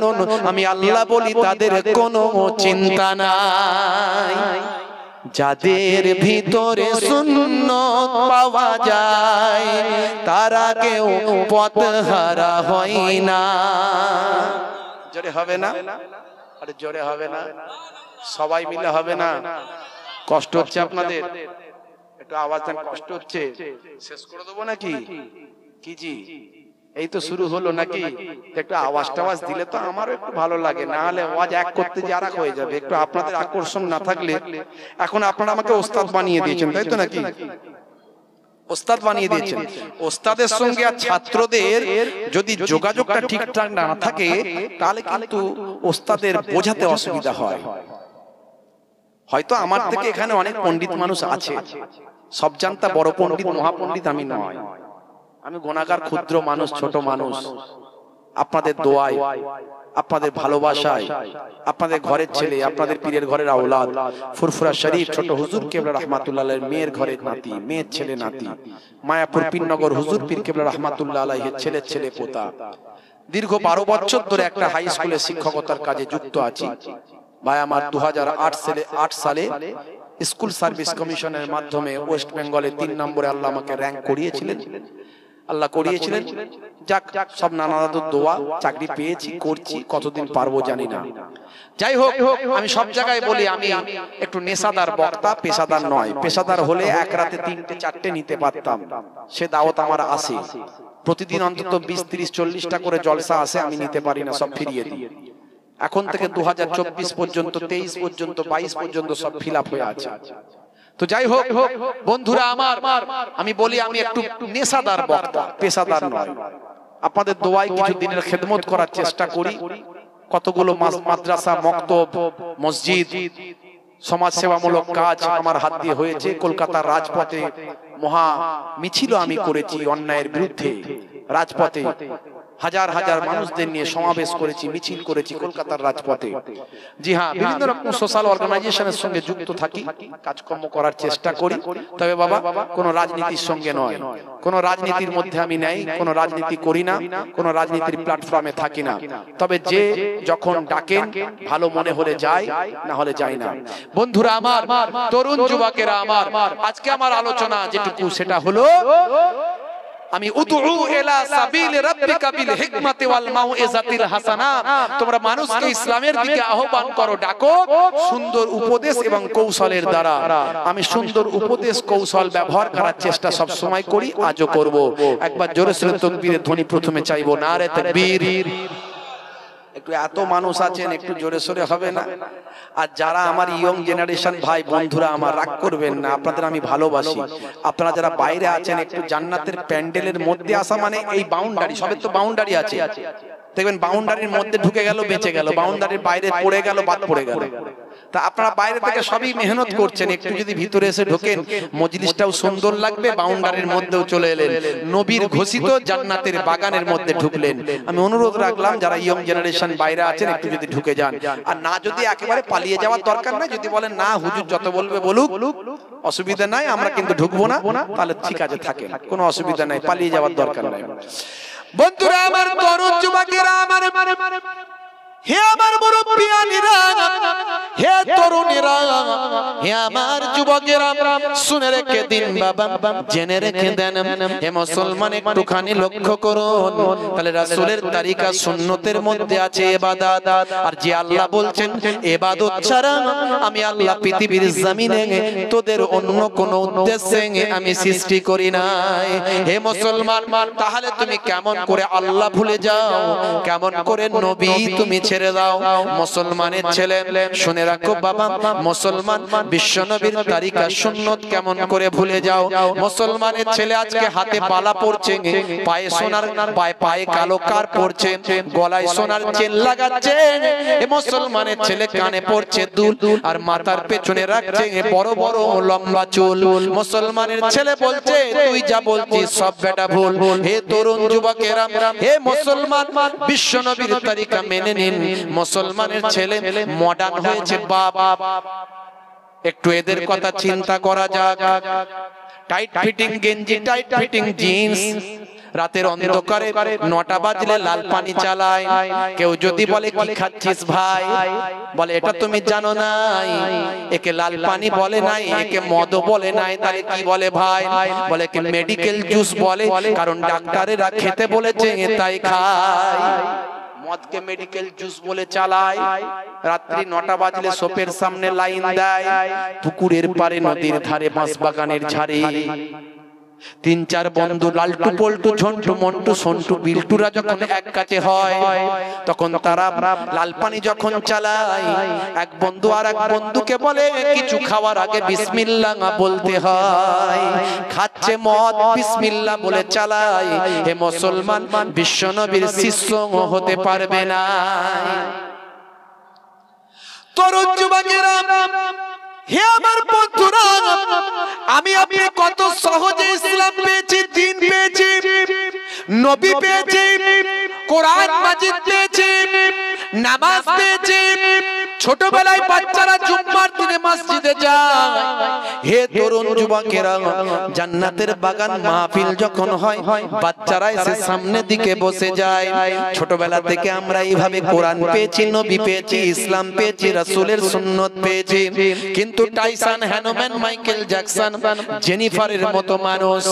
কানন আমি আল্লাহ বলি তাদের কোনো চিন্তা নাই যাদের ভিতরে শূন্য পাওয়া যায় তারা কেউ পথ হারা হয় না জোরে হবে না আরে জোরে হবে না সবাই মিলে হবে না কষ্ট হচ্ছে আপনাদের একটু আওয়াজ কষ্ট হচ্ছে শেষ করে দেবো নাকি কি জি এই তো শুরু হলো নাকি একটু আওয়াজ টাওয়াজ দিলে তো আমারও একটু ভালো লাগে না হলে আওয়াজ এক করতে যে আরাক হয়ে যাবে একটু আপনাদের আকর্ষণ না থাকলে এখন আপনারা আমাকে ওস্তাদ বানিয়ে দিয়েছেন তাই তো নাকি ওস্তাদ বানিয়ে দিয়েছেন ওস্তাদের সঙ্গে আর ছাত্রদের যদি যোগাযোগটা ঠিকঠাক না থাকে তাহলে কিন্তু ওস্তাদের বোঝাতে অসুবিধা হয় হয়তো আমার থেকে এখানে অনেক পণ্ডিত মানুষ আছে সব জানতা বড় পণ্ডিত মহাপণ্ডিত আমি নয় আমি গোনাগার ক্ষুদ্র মানুষ ছোট মানুষ আপনাদের দোয়ায় আপনাদের ভালোবাসায় আপনাদের ঘরের ছেলে আপনাদের পীরের ঘরের আওলাদ ফুরফুরা শরীফ ছোট হুজুর কেবলা রহমাতুল্লাহ মেয়ের ঘরের নাতি মেয়ের ছেলে নাতি মায়াপুর পিনগর হুজুর পীর কেবলা রহমাতুল্লাহ আলাহের ছেলের ছেলে পোতা দীর্ঘ বারো বছর ধরে একটা হাই স্কুলে শিক্ষকতার কাজে যুক্ত আছি ভাই আমার দু সালে আট সালে স্কুল সার্ভিস কমিশনের মাধ্যমে ওয়েস্ট বেঙ্গলে তিন নম্বরে আল্লাহ আমাকে র্যাঙ্ক করিয়েছিলেন আল্লাহ করিয়েছিলেন যাক সব নানা দাদুর দোয়া চাকরি পেয়েছি করছি কতদিন পারবো জানি না যাই হোক আমি সব জায়গায় বলি আমি একটু নেশাদার বক্তা পেশাদার নয় পেশাদার হলে এক রাতে তিনটে চারটে নিতে পারতাম সে দাওয়াত আমার আসে প্রতিদিন অন্তত বিশ তিরিশ চল্লিশটা করে জলসা আসে আমি নিতে পারি না সব ফিরিয়ে দিই এখন থেকে দু পর্যন্ত তেইশ পর্যন্ত বাইশ পর্যন্ত সব ফিল হয়ে আছে তো যাই হোক বন্ধুরা আমার আমি বলি আমি একটু নেশাদার বক্তা পেশাদার নয় আপনাদের দোয়ায় কিছু দিনের খেদমত করার চেষ্টা করি কতগুলো মাদ্রাসা মক্তব মসজিদ সমাজসেবামূলক কাজ আমার হাত দিয়ে হয়েছে কলকাতার রাজপথে মহা মিছিল আমি করেছি অন্যায়ের বিরুদ্ধে রাজপথে হাজার হাজার মানুষদের নিয়ে সমাবেশ করেছি মিছিল করেছি কলকাতার রাজপথে জি হ্যাঁ বিভিন্ন রকম সোশ্যাল অর্গানাইজেশনের সঙ্গে যুক্ত থাকি কাজকর্ম করার চেষ্টা করি তবে বাবা কোন রাজনীতির সঙ্গে নয় কোন রাজনীতির মধ্যে আমি নেই কোনো রাজনীতি করি না কোনো রাজনীতির প্ল্যাটফর্মে থাকি না তবে যে যখন ডাকেন ভালো মনে হলে যায় না হলে যায় না বন্ধুরা আমার তরুণ যুবকেরা আমার আজকে আমার আলোচনা যেটুকু সেটা হলো আমি উদউ ইলা সাবিল রাব্বিকা বিল হিকমাতি ওয়াল মাউইজাতিল হাসানা তোমরা মানুষকে ইসলামের দিকে আহ্বান করো ডাকো সুন্দর উপদেশ এবং কৌশলের দ্বারা আমি সুন্দর উপদেশ কৌশল ব্যবহার করার চেষ্টা সব সময় করি আজও করব একবার জোরে সুরে তাকবীরের ধ্বনি প্রথমে চাইবো নারে তাকবীর একটু এত মানুষ আছেন একটু জোরে সোরে হবে না আর যারা আমার ইয়ং জেনারেশন ভাই বন্ধুরা আমার রাগ করবেন না আপনাদের আমি ভালোবাসি আপনারা যারা বাইরে আছেন একটু জান্নাতের প্যান্ডেলের মধ্যে আসা মানে এই বাউন্ডারি সবে তো বাউন্ডারি আছে দেখবেন বাউন্ডারির মধ্যে ঢুকে গেল বেঁচে গেল বাউন্ডারির বাইরে পড়ে গেল বাদ পড়ে গেল তা আপনারা বাইরে থেকে সবই মেহনত করছেন একটু যদি ভিতরে এসে ঢোকেন মজলিসটাও সুন্দর লাগবে বাউন্ডারির মধ্যেও চলে এলেন নবীর ঘোষিত জান্নাতের বাগানের মধ্যে ঢুকলেন আমি অনুরোধ রাখলাম যারা ইয়ং জেনারেশন বাইরে আছেন একটু যদি ঢুকে যান আর না যদি একেবারে পালিয়ে যাওয়ার দরকার নাই যদি বলেন না হুজুর যত বলবে বলুক অসুবিধা নাই আমরা কিন্তু ঢুকবো না তাহলে ঠিক আছে থাকে কোনো অসুবিধা নাই পালিয়ে যাওয়ার দরকার নাই বন্ধুরা আমার তরুণ যুবকেরা আমার হে আমার মুরব্বিয়ানিরা হে তরুণীরা হে আমার যুবকেরা শুনে রেখে দিন বাবা জেনে রেখে দেন হে মুসলমান একটুখানি লক্ষ্য করুন তাহলে রাসূলের তারিকা সুন্নতের মধ্যে আছে ইবাদত আর যে আল্লাহ বলছেন ইবাদত ছাড়া আমি আল্লাহ পৃথিবীর জমিনে তোদের অন্য কোন উদ্দেশ্যে আমি সৃষ্টি করি নাই হে মুসলমান তাহলে তুমি কেমন করে আল্লাহ ভুলে যাও কেমন করে নবী তুমি ছেড়ে দাও মুসলমানের ছেলে শুনে রাখো বাবা মুসলমান বিশ্বনবীর তারিকা সুন্নত কেমন করে ভুলে যাও মুসলমানের ছেলে আজকে হাতে পালা পড়ছে পায়ে সোনার পায়ে পায়ে কালো কার পড়ছে গলায় সোনার চেন লাগাচ্ছে মুসলমানের ছেলে কানে পড়ছে দুল আর মাথার পেছনে রাখছে বড় বড় লম্বা চুল মুসলমানের ছেলে বলছে তুই যা বলছিস সব বেটা ভুল হে তরুণ যুবকেরা হে মুসলমান বিশ্বনবীর তারিকা মেনে নিন মুসলমানের ছেলে মডার্ন হয়েছে বাবা একটু এদের কথা চিন্তা করা যাক টাইট ফিটিং গেঞ্জি টাইট ফিটিং জিন্স রাতের অন্ধকারে নটা বাজলে লাল পানি চালায় কেউ যদি বলে কি খাচ্ছিস ভাই বলে এটা তুমি জানো নাই একে লাল পানি বলে নাই একে মদ বলে নাই তাহলে কি বলে ভাই বলে কি মেডিকেল জুস বলে কারণ ডাক্তারেরা খেতে বলেছে তাই খায় মদকে মেডিকেল জুস বলে চালায় রাত্রি নটা বাজলে সোপের সামনে লাইন দেয় পুকুরের পারে নদীর ধারে বাঁশ বাগানের ঝাড়ে তিন চার বন্ধু লালটু পল্টু ঝন্টু মন্টু সন্টু বিল্টুরা যখন এক কাছে হয় তখন তারা লাল পানি যখন চালায় এক বন্ধু আর এক বন্ধুকে বলে কিছু খাওয়ার আগে বিসমিল্লা বলতে হয় খাচ্ছে মদ বিসমিল্লা বলে চালায় হে মুসলমান বিশ্বনবীর শিষ্য হতে পারবে না তরুণ যুবকেরা হে আমার বন্ধুরা আমি আপনি কত সহজে ইসলাম পেয়েছি দিন পেয়েছি নবী পেয়েছি কোরআন মাজিদ পেয়েছি নামাজ পেয়েছে ছোটবেলায় বাচ্চারা জুম্মার দিনে মসজিদে যায় হে তরুণ যুবকেরা জান্নাতের বাগান মাহফিল যখন হয় বাচ্চারা এসে সামনে দিকে বসে যায় ছোটবেলা থেকে আমরা এইভাবে কোরআন পেয়েছি নবী পেয়েছি ইসলাম পেয়েছি রাসূলের সুন্নত পেয়েছি কিন্তু টাইসন হ্যানোম্যান মাইকেল জ্যাকসন জেনিফারের মতো মানুষ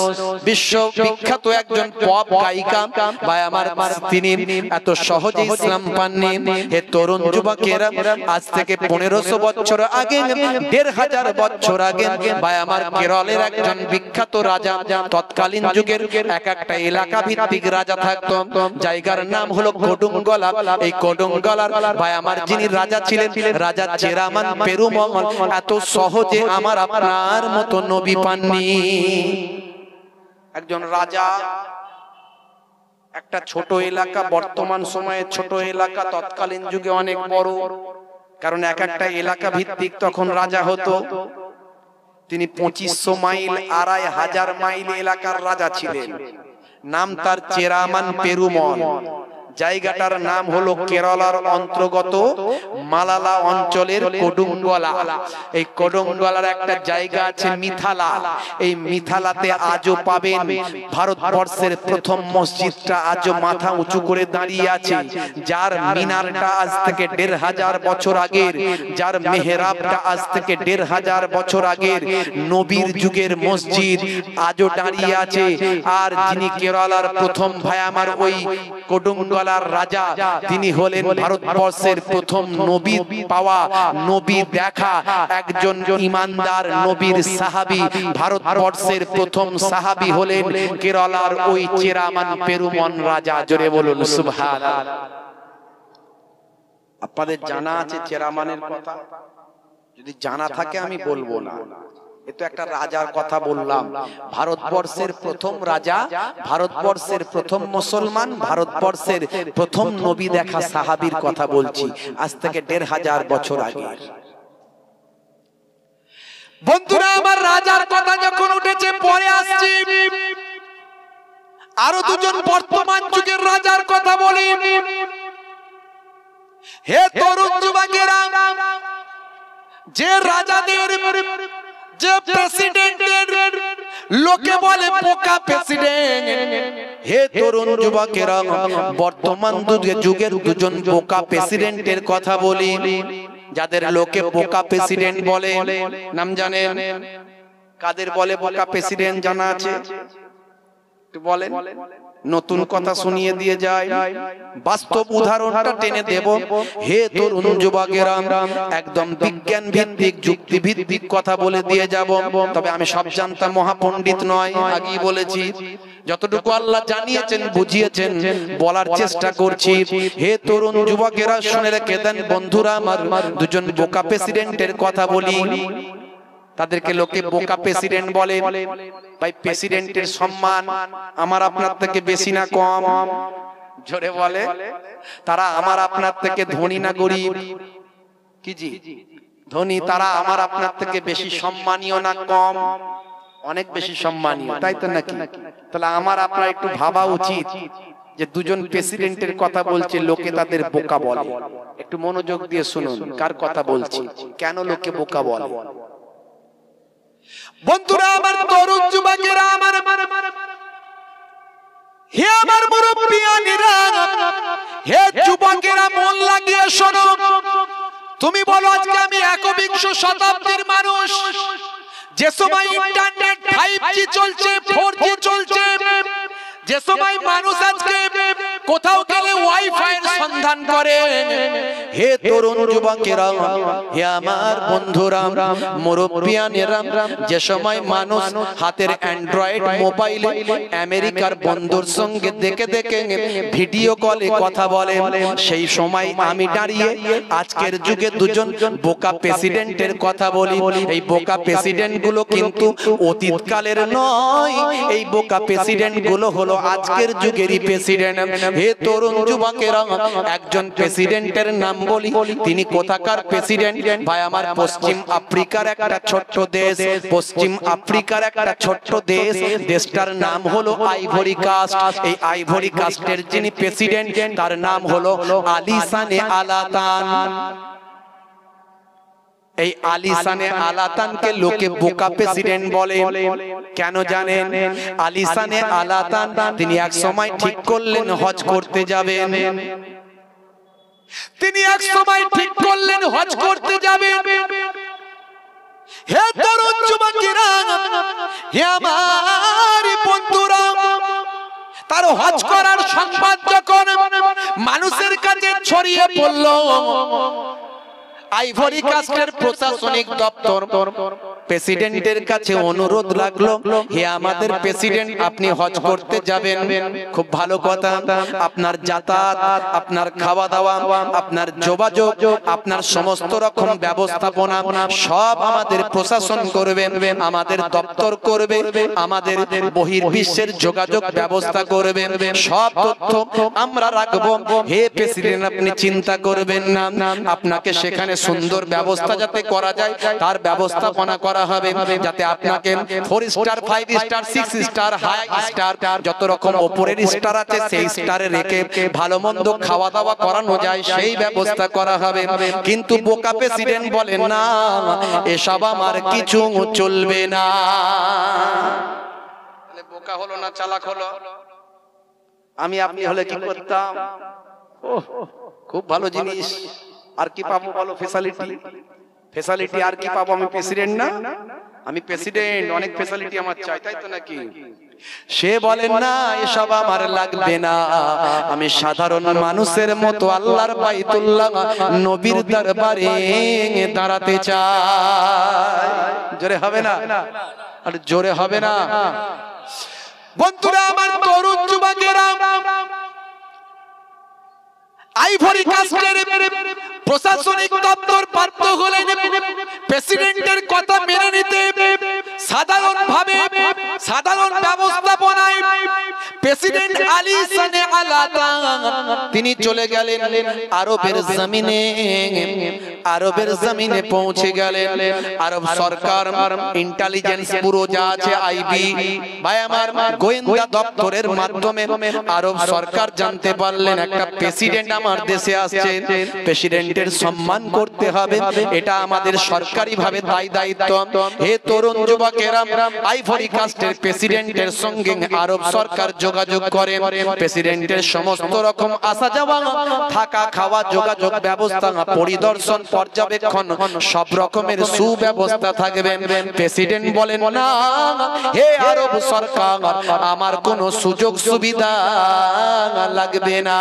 বিশ্ব বিখ্যাত একজন পপ গায়িকা বা আমার তিনি এত সহজে ইসলাম পাননি হে তরুণ যুবকেরা আজ থেকে পনেরোশো বছর আগে দেড় হাজার বছর আগে ভাই আমার কেরলের একজন বিখ্যাত রাজা তৎকালীন যুগের এক একটা এলাকা ভিত্তিক রাজা থাকতো জায়গার নাম হলো কোডুঙ্গলা এই কোডুঙ্গলার ভাই আমার যিনি রাজা ছিলেন রাজা চেরামান পেরুমল এত সহজে আমার আপনার মতো নবী পাননি একজন রাজা একটা ছোট এলাকা বর্তমান সময়ে ছোট এলাকা তৎকালীন যুগে অনেক বড় কারণ এক একটা এলাকা ভিত্তিক তখন রাজা হতো তিনি পঁচিশশো মাইল আড়াই হাজার মাইল এলাকার রাজা ছিলেন নাম তার চেরামান পেরুমন জায়গাটার নাম হলো কেরালার অন্তর্গত মালালা অঞ্চলের কোডুঙ্গলা এই কোডুঙ্গলার একটা জায়গা আছে মিথালা এই মিথালাতে আজও পাবেন ভারতবর্ষের প্রথম মসজিদটা আজও মাথা উঁচু করে দাঁড়িয়ে আছে যার মিনারটা আজ থেকে দেড় হাজার বছর আগের যার মেহরাবটা আজ থেকে দেড় হাজার বছর আগের নবীর যুগের মসজিদ আজও দাঁড়িয়ে আছে আর যিনি কেরালার প্রথম ভাই আমার ওই কোডুঙ্গলা বাংলার রাজা তিনি হলেন ভারতবর্ষের প্রথম নবী পাওয়া নবী দেখা একজন ইমানদার নবীর সাহাবি ভারতবর্ষের প্রথম সাহাবি হলেন কেরলার ওই চেরামান পেরুমন রাজা জোরে বলুন সুভাল আপনাদের জানা আছে চেরামানের কথা যদি জানা থাকে আমি বলবো না এ একটা রাজার কথা বললাম ভারতবর্ষের প্রথম রাজা ভারতবর্ষের প্রথম মুসলমান ভারতবর্ষের প্রথম নবী দেখা সাহাবির কথা বলছি আজ থেকে দেড় হাজার বছর আগে বন্ধুরা আমার রাজার কথা যখন উঠেছে পরে আসছি আরো দুজন বর্তমান যুগের রাজার কথা বলি হে তরুণ যুবকেরা যে রাজাদের যে প্রেসিডেন্টের লোকে বলে পোকা প্রেসিডেন্ট হে তরুণ যুবকেরা বর্তমান যুগের দুজন পোকা প্রেসিডেন্টের কথা বলি যাদের লোকে পোকা প্রেসিডেন্ট বলে নাম জানে কাদের বলে পোকা প্রেসিডেন্ট জানা আছে বলেন নতুন কথা শুনিয়ে দিয়ে যায় বাস্তব উদাহরণটা টেনে দেব হে তরুণ যুবকেরা একদম বিজ্ঞান ভিত্তিক যুক্তি ভিত্তিক কথা বলে দিয়ে যাব তবে আমি সব জানতাম মহাপণ্ডিত নয় আগেই বলেছি যতটুকু আল্লাহ জানিয়েছেন বুঝিয়েছেন বলার চেষ্টা করছি হে তরুণ যুবকেরা শুনে রেখে দেন বন্ধুরা আমার দুজন বোকা প্রেসিডেন্টের কথা বলি তাদেরকে লোকে বোকা প্রেসিডেন্ট বলে ভাই প্রেসিডেন্টের সম্মান আমার আপনার থেকে বেশি না কম জোরে বলে তারা আমার আপনার থেকে ধনী না গরিব কি জি ধনী তারা আমার আপনার থেকে বেশি সম্মানীয় না কম অনেক বেশি সম্মানীয় তাই তো নাকি তাহলে আমার আপনার একটু ভাবা উচিত যে দুজন প্রেসিডেন্টের কথা বলছে লোকে তাদের বোকা বলে একটু মনোযোগ দিয়ে শুনুন কার কথা বলছি কেন লোকে বোকা বলে বন্ধুরা আমার তরুণ যুবকেরা আমার হে আমার মুরব্বিয়ানিরা হে যুবকেরা মন লাগিয়ে শোনো তুমি বলো আজকে আমি একবিংশ শতাব্দীর মানুষ যে সময় ইন্টারনেট ফাইভ জি চলছে ফোর জি চলছে যে সময় মানুষ আজকে কোথাও গেলে ওয়াইফাই সন্ধান করে হে তরুণ যুবকেরা হে আমার বন্ধুরা মুরব্বিয়ানেরা যে সময় মানুষ হাতের অ্যান্ড্রয়েড মোবাইল আমেরিকার বন্ধুর সঙ্গে দেখে দেখে ভিডিও কলে কথা বলে সেই সময় আমি দাঁড়িয়ে আজকের যুগে দুজন বোকা প্রেসিডেন্টের কথা বলি এই বোকা প্রেসিডেন্ট গুলো কিন্তু অতীতকালের নয় এই বোকা প্রেসিডেন্ট গুলো হলো আজকের যুগেরই প্রেসিডেন্ট হে তরুণ যুবকেরা একজন প্রেসিডেন্টের নাম বলি তিনি কোথাকার প্রেসিডেন্ট ভাই আমার পশ্চিম আফ্রিকার একটা ছোট্ট দেশ পশ্চিম আফ্রিকার একটা ছোট্ট দেশ দেশটার নাম হলো আইভরি কাস্ট এই আইভরি কাস্টের যিনি প্রেসিডেন্ট তার নাম হলো আলিসানে আলাতান এই আলিসানে আলাতানকে লোকে বোকা প্রেসিডেন্ট বলে কেন জানেন আলিসানে আলাতান তিনি এক সময় ঠিক করলেন হজ করতে যাবেন তিনি এক সময় ঠিক করলেন হজ করতে যাবে হে তরুণ যুবকেরা হে আমার বন্ধুরা তার হজ করার সংবাদ যখন মানুষের কাছে ছড়িয়ে পড়ল আইভরি কাস্টের প্রশাসনিক দপ্তর প্রেসিডেন্টের কাছে অনুরোধ লাগলো হে আমাদের প্রেসিডেন্ট আপনি হজ করতে যাবেন খুব ভালো কথা আপনার যাতায়াত আপনার খাওয়া দাওয়া আপনার যোগাযোগ আপনার সমস্ত রকম ব্যবস্থাপনা সব আমাদের প্রশাসন করবে আমাদের দপ্তর করবে আমাদের বহির্বিশ্বের যোগাযোগ ব্যবস্থা করবে সব তথ্য আমরা রাখবো হে প্রেসিডেন্ট আপনি চিন্তা করবেন না আপনাকে সেখানে সুন্দর ব্যবস্থা যাতে করা যায় তার ব্যবস্থাপনা করা করা হবে যাতে আপনাকে four star five star six star high star যত রকম ওপরের স্টার আছে সেই স্টারে রেখে ভালো মন্দ খাওয়া দাওয়া করানো যায় সেই ব্যবস্থা করা হবে কিন্তু বোকা প্রেসিডেন্ট বলেন না এসব আমার কিছু চলবে না বোকা হলো না চালাক হলো আমি আপনি হলে কি করতাম খুব ভালো জিনিস আর কি পাবো বলো ফেসালিটি ফেসালিটি আর কি পাবো আমি প্রেসিডেন্ট না আমি প্রেসিডেন্ট অনেক ফেসালিটি আমার চাই তাই তো নাকি সে বলেন না এসব আমার লাগবে না আমি সাধারণ মানুষের মতো আল্লাহর বাইতুল্লাহ নবীর দরবারে দাঁড়াতে চাই জোরে হবে না আর জোরে হবে না বন্ধুরা আমার তরুণ যুবকেরা আইভরি কাস্টের প্রশাসনিক দপ্তর বাধ্য হলেন প্রেসিডেন্টের কথা মেনে নিতে ভাবে সাধারণ ব্যবস্থাপনায় প্রেসিডেন্ট আলী সানে আলাদা তিনি চলে গেলেন আরবের জমিনে আরবের জমিনে পৌঁছে গেলেন আরব সরকার ইন্টেলিজেন্স ব্যুরো যা আছে আইবি ভাই আমার গোয়েন্দা দপ্তরের মাধ্যমে আরব সরকার জানতে পারলেন একটা প্রেসিডেন্ট আমার আমার দেশে আসছেন প্রেসিডেন্টের সম্মান করতে হবে এটা আমাদের সরকারিভাবে দায় দায়িত্ব হে তরুণ যুবকেরা আইভরি কাস্টের প্রেসিডেন্টের সঙ্গে আরব সরকার যোগাযোগ করে প্রেসিডেন্টের সমস্ত রকম আসা যাওয়া থাকা খাওয়া যোগাযোগ ব্যবস্থা পরিদর্শন পর্যবেক্ষণ সব রকমের সুব্যবস্থা থাকবে প্রেসিডেন্ট বলেন না হে আরব সরকার আমার কোনো সুযোগ সুবিধা লাগবে না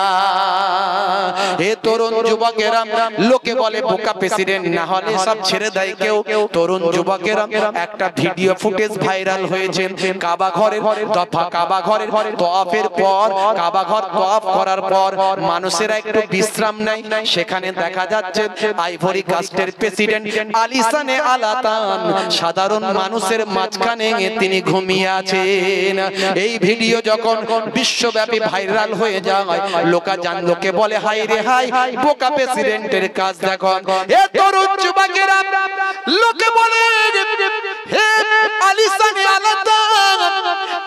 এ তরুণ যুবকেরা লোকে বলে বোকা প্রেসিডেন্ট না হলে সব ছেড়ে দেয় কেউ তরুণ যুবকেরা একটা ভিডিও ফুটেজ ভাইরাল হয়েছে কাবা ঘরের দফা কাবা ঘরের তফের পর কাবা ঘর তফ করার পর মানুষের একটু বিশ্রাম নাই সেখানে দেখা যাচ্ছে আইভরি কাস্টের প্রেসিডেন্ট আলিসানে আলাতান সাধারণ মানুষের মাঝখানে তিনি ঘুমিয়ে আছেন এই ভিডিও যখন বিশ্বব্যাপী ভাইরাল হয়ে যায় লোকা জান লোকে বলে হাই রে হাই বোকা প্রেসিডেন্টের কাজ দেখুন এ তরুণ যুবকেরা লোকে বলে হে আলী আলাদা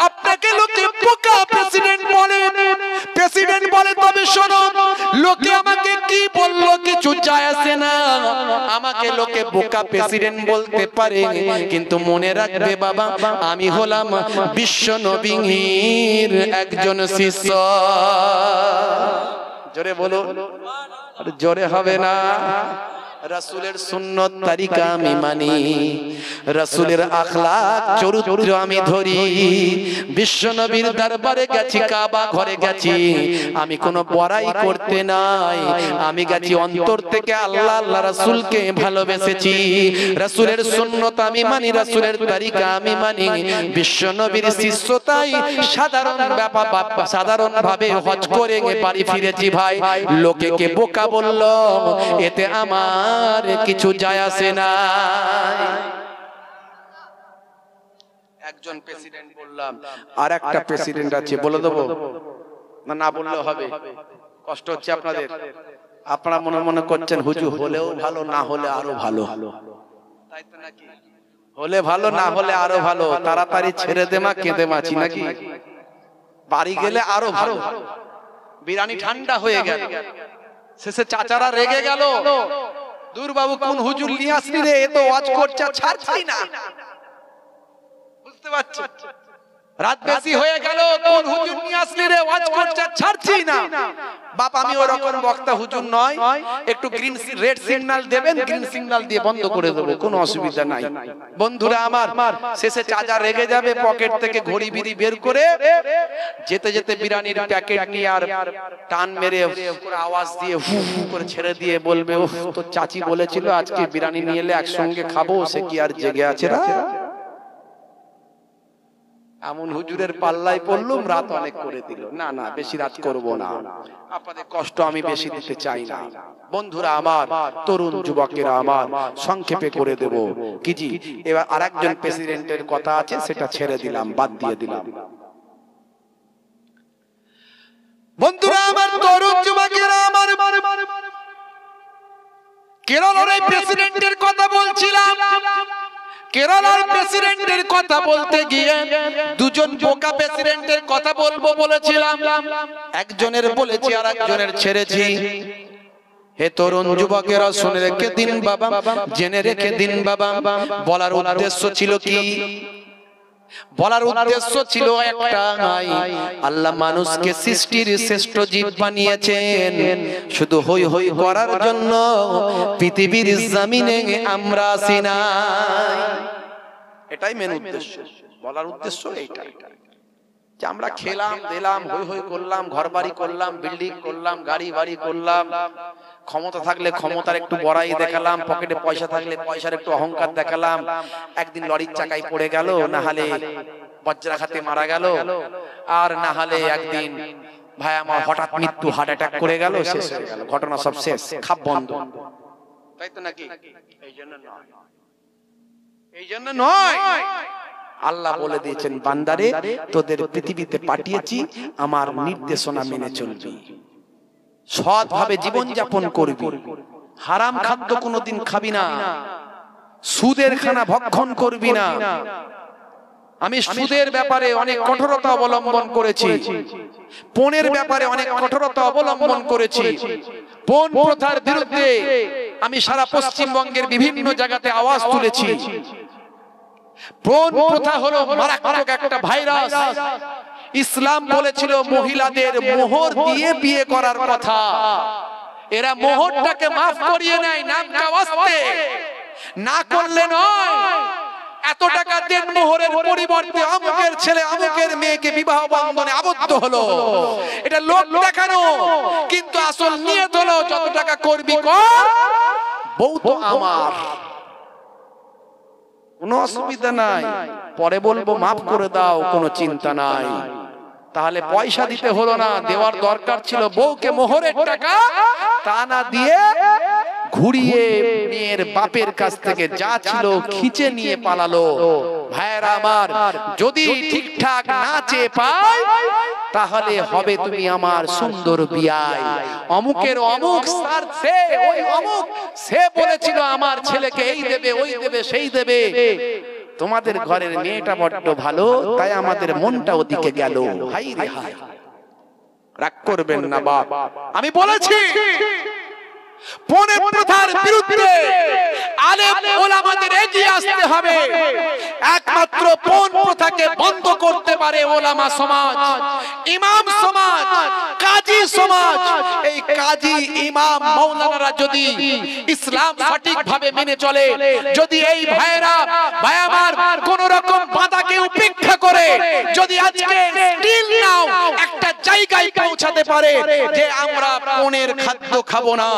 আপনাকে লোকে বোকা প্রেসিডেন্ট বলে প্রেসিডেন্ট বলে তবে শোনো লোকে আমাকে কি বললো কিছু যায় আসে না আমাকে লোকে বোকা প্রেসিডেন্ট বলতে পারে কিন্তু মনে রাখবে বাবা আমি হলাম বিশ্ব নবীর একজন শিষ্য জোরে বলুন জোরে হবে না রাসুলের সুন্নত তারিকা আমি মানি রাসুলের আখলাক চরিত্র আমি ধরি বিশ্ব নবীর দরবারে গেছি কাবা ঘরে গেছি আমি কোন বড়াই করতে নাই আমি গেছি অন্তর থেকে আল্লাহ আল্লাহ রাসুলকে ভালোবেসেছি রাসুলের সুন্নত আমি মানি রাসুলের তারিকা আমি মানি বিশ্ব নবীর শিষ্যতাই সাধারণ ব্যাপার সাধারণ ভাবে হজ করে বাড়ি ফিরেছি ভাই লোকে কে বোকা বলল এতে আমার আমার কিছু যায় আসে না একজন প্রেসিডেন্ট বললাম আর একটা প্রেসিডেন্ট আছে বলে দেবো না না বললে হবে কষ্ট হচ্ছে আপনাদের আপনারা মনে মনে করছেন হুজু হলেও ভালো না হলে আরো ভালো তাই তো নাকি হলে ভালো না হলে আরো ভালো তাড়াতাড়ি ছেড়ে দেমা কেঁদে মাছি নাকি বাড়ি গেলে আরো ভালো বিরানি ঠান্ডা হয়ে গেল শেষে চাচারা রেগে গেল দুর্বাবু কোন হুজুর নিয়ে আসলি রে এ তো ওয়াজ করছে ছাড়ছি না বুঝতে পারছো রাত বেশি হয়ে গেল কোন হুজুর নিয়ে আসলি রে ওয়াজ করছে ছাড়ছি না বাপ আমি ওরকম বক্তা হুজুর নয় একটু গ্রিন রেড সিগন্যাল দেবেন গ্রিন সিগন্যাল দিয়ে বন্ধ করে দেবো কোনো অসুবিধা নাই বন্ধুরা আমার শেষে চাচা রেগে যাবে পকেট থেকে ঘড়ি বিড়ি বের করে যেতে যেতে বিরানির প্যাকেট নিয়ে আর টান মেরে আওয়াজ দিয়ে হু হু করে ছেড়ে দিয়ে বলবে ও তো চাচি বলেছিল আজকে বিরানি নিয়ে এলে একসঙ্গে খাবো সে কি আর জেগে আছে না এমন হুজুরের পাল্লায় পড়লুম রাত অনেক করে দিল না না বেশি রাত করব না আপনাদের কষ্ট আমি বেশি দিতে চাই না বন্ধুরা আমার তরুণ যুবকেরা আমার সংক্ষেপে করে দেব কি জি এবার আরেকজন প্রেসিডেন্টের কথা আছে সেটা ছেড়ে দিলাম বাদ দিয়ে দিলাম বন্ধুরা আমার তরুণ যুবকেরা আমার কেরলের প্রেসিডেন্টের কথা বলছিলাম কেরালার প্রেসিডেন্টের কথা বলতে গিয়ে দুজন বোকা প্রেসিডেন্টের কথা বলবো বলেছিলাম একজনের বলেছি আর একজনের ছেড়েছি হে তরুণ যুবকেরা শুনে রেখে দিন বাবা জেনে রেখে দিন বাবা বলার উদ্দেশ্য ছিল কি বলার উদ্দেশ্য ছিল একটা আল্লাহ মানুষকে সৃষ্টির শ্রেষ্ঠ জীব বানিয়েছেন শুধু হই হই করার জন্য পৃথিবীর জমিনে আমরা আসি না এটাই মেন উদ্দেশ্য বলার উদ্দেশ্য এটা যে আমরা খেলাম দিলাম হই হই করলাম ঘর বাড়ি করলাম বিল্ডিং করলাম গাড়ি বাড়ি করলাম ক্ষমতা থাকলে ক্ষমতার একটু বড়াই দেখালাম পকেটে পয়সা থাকলে পয়সার একটু অহংকার দেখালাম একদিন লরির চাকায় পড়ে গেল না হলে বজ্রাঘাতে মারা গেল আর না হলে একদিন ভাই আমার হঠাৎ মৃত্যু হার্ট অ্যাটাক করে গেল শেষ হয়ে গেল ঘটনা সব শেষ খাপ বন্ধ তাই তো নাকি এই জন্য নয় এই জন্য নয় আল্লাহ বলে দিয়েছেন বান্দারে তোদের পৃথিবীতে পাঠিয়েছি আমার নির্দেশনা মেনে চলবি সৎভাবে জীবনযাপন করবি হারাম খাদ্য কোনোদিন খাবি না সুদের খানা ভক্ষণ করবি না আমি সুদের ব্যাপারে অনেক কঠোরতা অবলম্বন করেছি পনের ব্যাপারে অনেক কঠোরতা অবলম্বন করেছি পন প্রথার বিরুদ্ধে আমি সারা পশ্চিমবঙ্গের বিভিন্ন জায়গাতে আওয়াজ তুলেছি প্রথা হলো মারাত্মক একটা ভাইরাস ইসলাম বলেছিল মহিলাদের মোহর দিয়ে বিয়ে করার কথা এরা মোহরটাকে মাফ করিয়ে নেয় নাম কাওয়াজতে না করলে নয় এত টাকা দেন মোহরের পরিবর্তে আমুকের ছেলে আমুকের মেয়েকে বিবাহ বন্ধনে আবদ্ধ হলো এটা লোক দেখানো কিন্তু আসল নিয়ে তোলো যত টাকা করবি কর বউ তো আমার কোনো অসুবিধা নাই পরে বলবো মাফ করে দাও কোনো চিন্তা নাই তাহলে পয়সা দিতে হলো না দেওয়ার দরকার ছিল বউকে মোহরের টাকা তা না দিয়ে ঘুরিয়ে মেয়ের বাপের কাছ থেকে যা ছিল খিচে নিয়ে পালালো ভাইয়েরা আমার যদি ঠিকঠাক না চেয়ে পায় তাহলে হবে তুমি আমার সুন্দর বিয়ায় অমুকের অমুক স্যার সে ওই অমুক সে বলেছিল আমার ছেলেকে এই দেবে ওই দেবে সেই দেবে তোমাদের ঘরের মেয়েটা বড্ড ভালো তাই আমাদের মনটা ওদিকে গেল রে রাগ করবেন না বাপ আমি বলেছি পণে প্রথার বিরুদ্ধে এগিয়ে আসতে হবে একমাত্র প্রথাকে বন্ধ করতে পারে ওলামা সমাজ ইমাম সমাজ কাজী সমাজ এই কাজী ইমাম মৌলানারা যদি ইসলাম মেনে চলে যদি এই ভাইরা ভাই আমার কোন রকম বাধাকে উপেক্ষা করে যদি আজকে একটা জায়গায় পৌঁছাতে পারে যে আমরা পণের খাদ্য খাবো না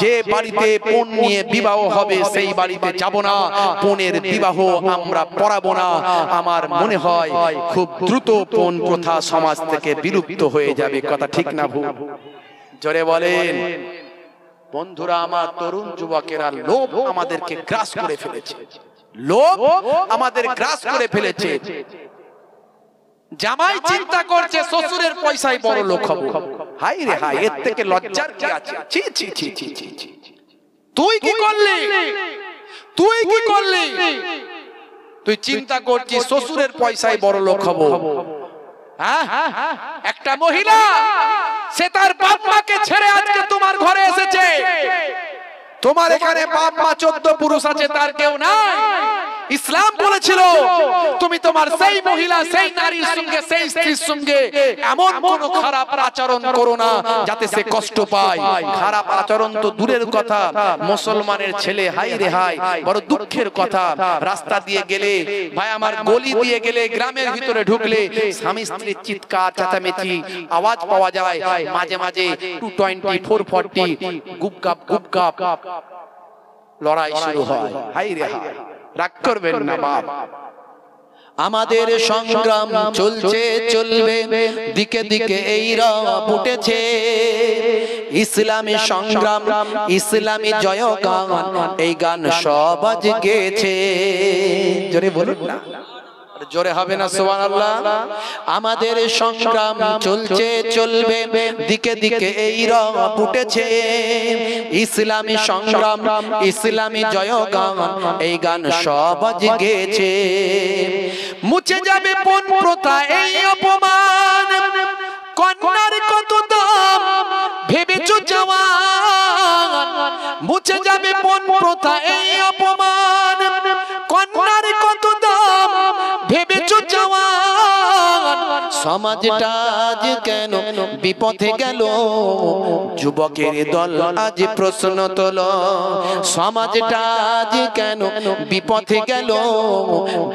যে বাড়িতে পুন নিয়ে বিবাহ হবে সেই বাড়িতে যাব না পুনের বিবাহ আমরা পড়াবো না আমার মনে হয় খুব দ্রুত পুন প্রথা সমাজ থেকে বিলুপ্ত হয়ে যাবে কথা ঠিক না ভু জরে বলেন বন্ধুরা আমার তরুণ যুবকেরা লোভ আমাদেরকে গ্রাস করে ফেলেছে লোভ আমাদের গ্রাস করে ফেলেছে জামাই চিন্তা করছে শ্বশুরের পয়সায় বড় লোক হবো হাই রে হাই এর থেকে লজ্জার কি আছে ছি ছি ছি ছি ছি ছি তুই কি করলি তুই কি করলি তুই চিন্তা করছিস শ্বশুরের পয়সায় বড় লোক হব হ্যাঁ? হ্যাঁ, হ্যাঁ, একটা মহিলা সে তার বাপ মাকে ছেড়ে আজকে তোমার ঘরে এসেছে তোমার এখানে বাপ মা চোদ্দ পুরুষ আছে তার কেউ নাই ইসলাম বলেছিল তুমি তোমার সেই মহিলা সেই নারীর সঙ্গে সেই স্ত্রীর সঙ্গে এমন কোন খারাপ আচরণ করো না যাতে সে কষ্ট পায় খারাপ আচরণ তো দূরের কথা মুসলমানের ছেলে হাই রে হাই বড় দুঃখের কথা রাস্তা দিয়ে গেলে ভাই আমার গলি দিয়ে গেলে গ্রামের ভিতরে ঢুকলে স্বামী স্ত্রীর চিৎকার চাচামেচি আওয়াজ পাওয়া যায় মাঝে মাঝে টু টোয়েন্টি ফোর গাপ গুপ গাপ লড়াই শুরু হয় হাই রে হাই রাগ করবেন না বাপ আমাদের সংগ্রাম চলছে চলবে দিকে দিকে এই রব উঠেছে ইসলামী সংগ্রাম ইসলামী জয় গান এই গান সবাজ গেছে জোরে বলুন না জোরে হবে না সোমান আল্লাহ আমাদের সংগ্রাম চলছে চলবে দিকে দিকে এই রং ফুটেছে ইসলামী সংগ্রাম ইসলামী জয় গান এই গান সব গেছে মুছে যাবে পন প্রথা এই অপমান কন্যার কত দাম ভেবেছ জওয়ান মুছে যাবে পন প্রথা এই সমাজটা আজ কেন বিপথে গেল যুবকের দল আজ প্রশ্ন তোল সমাজটা আজ কেন বিপথে গেল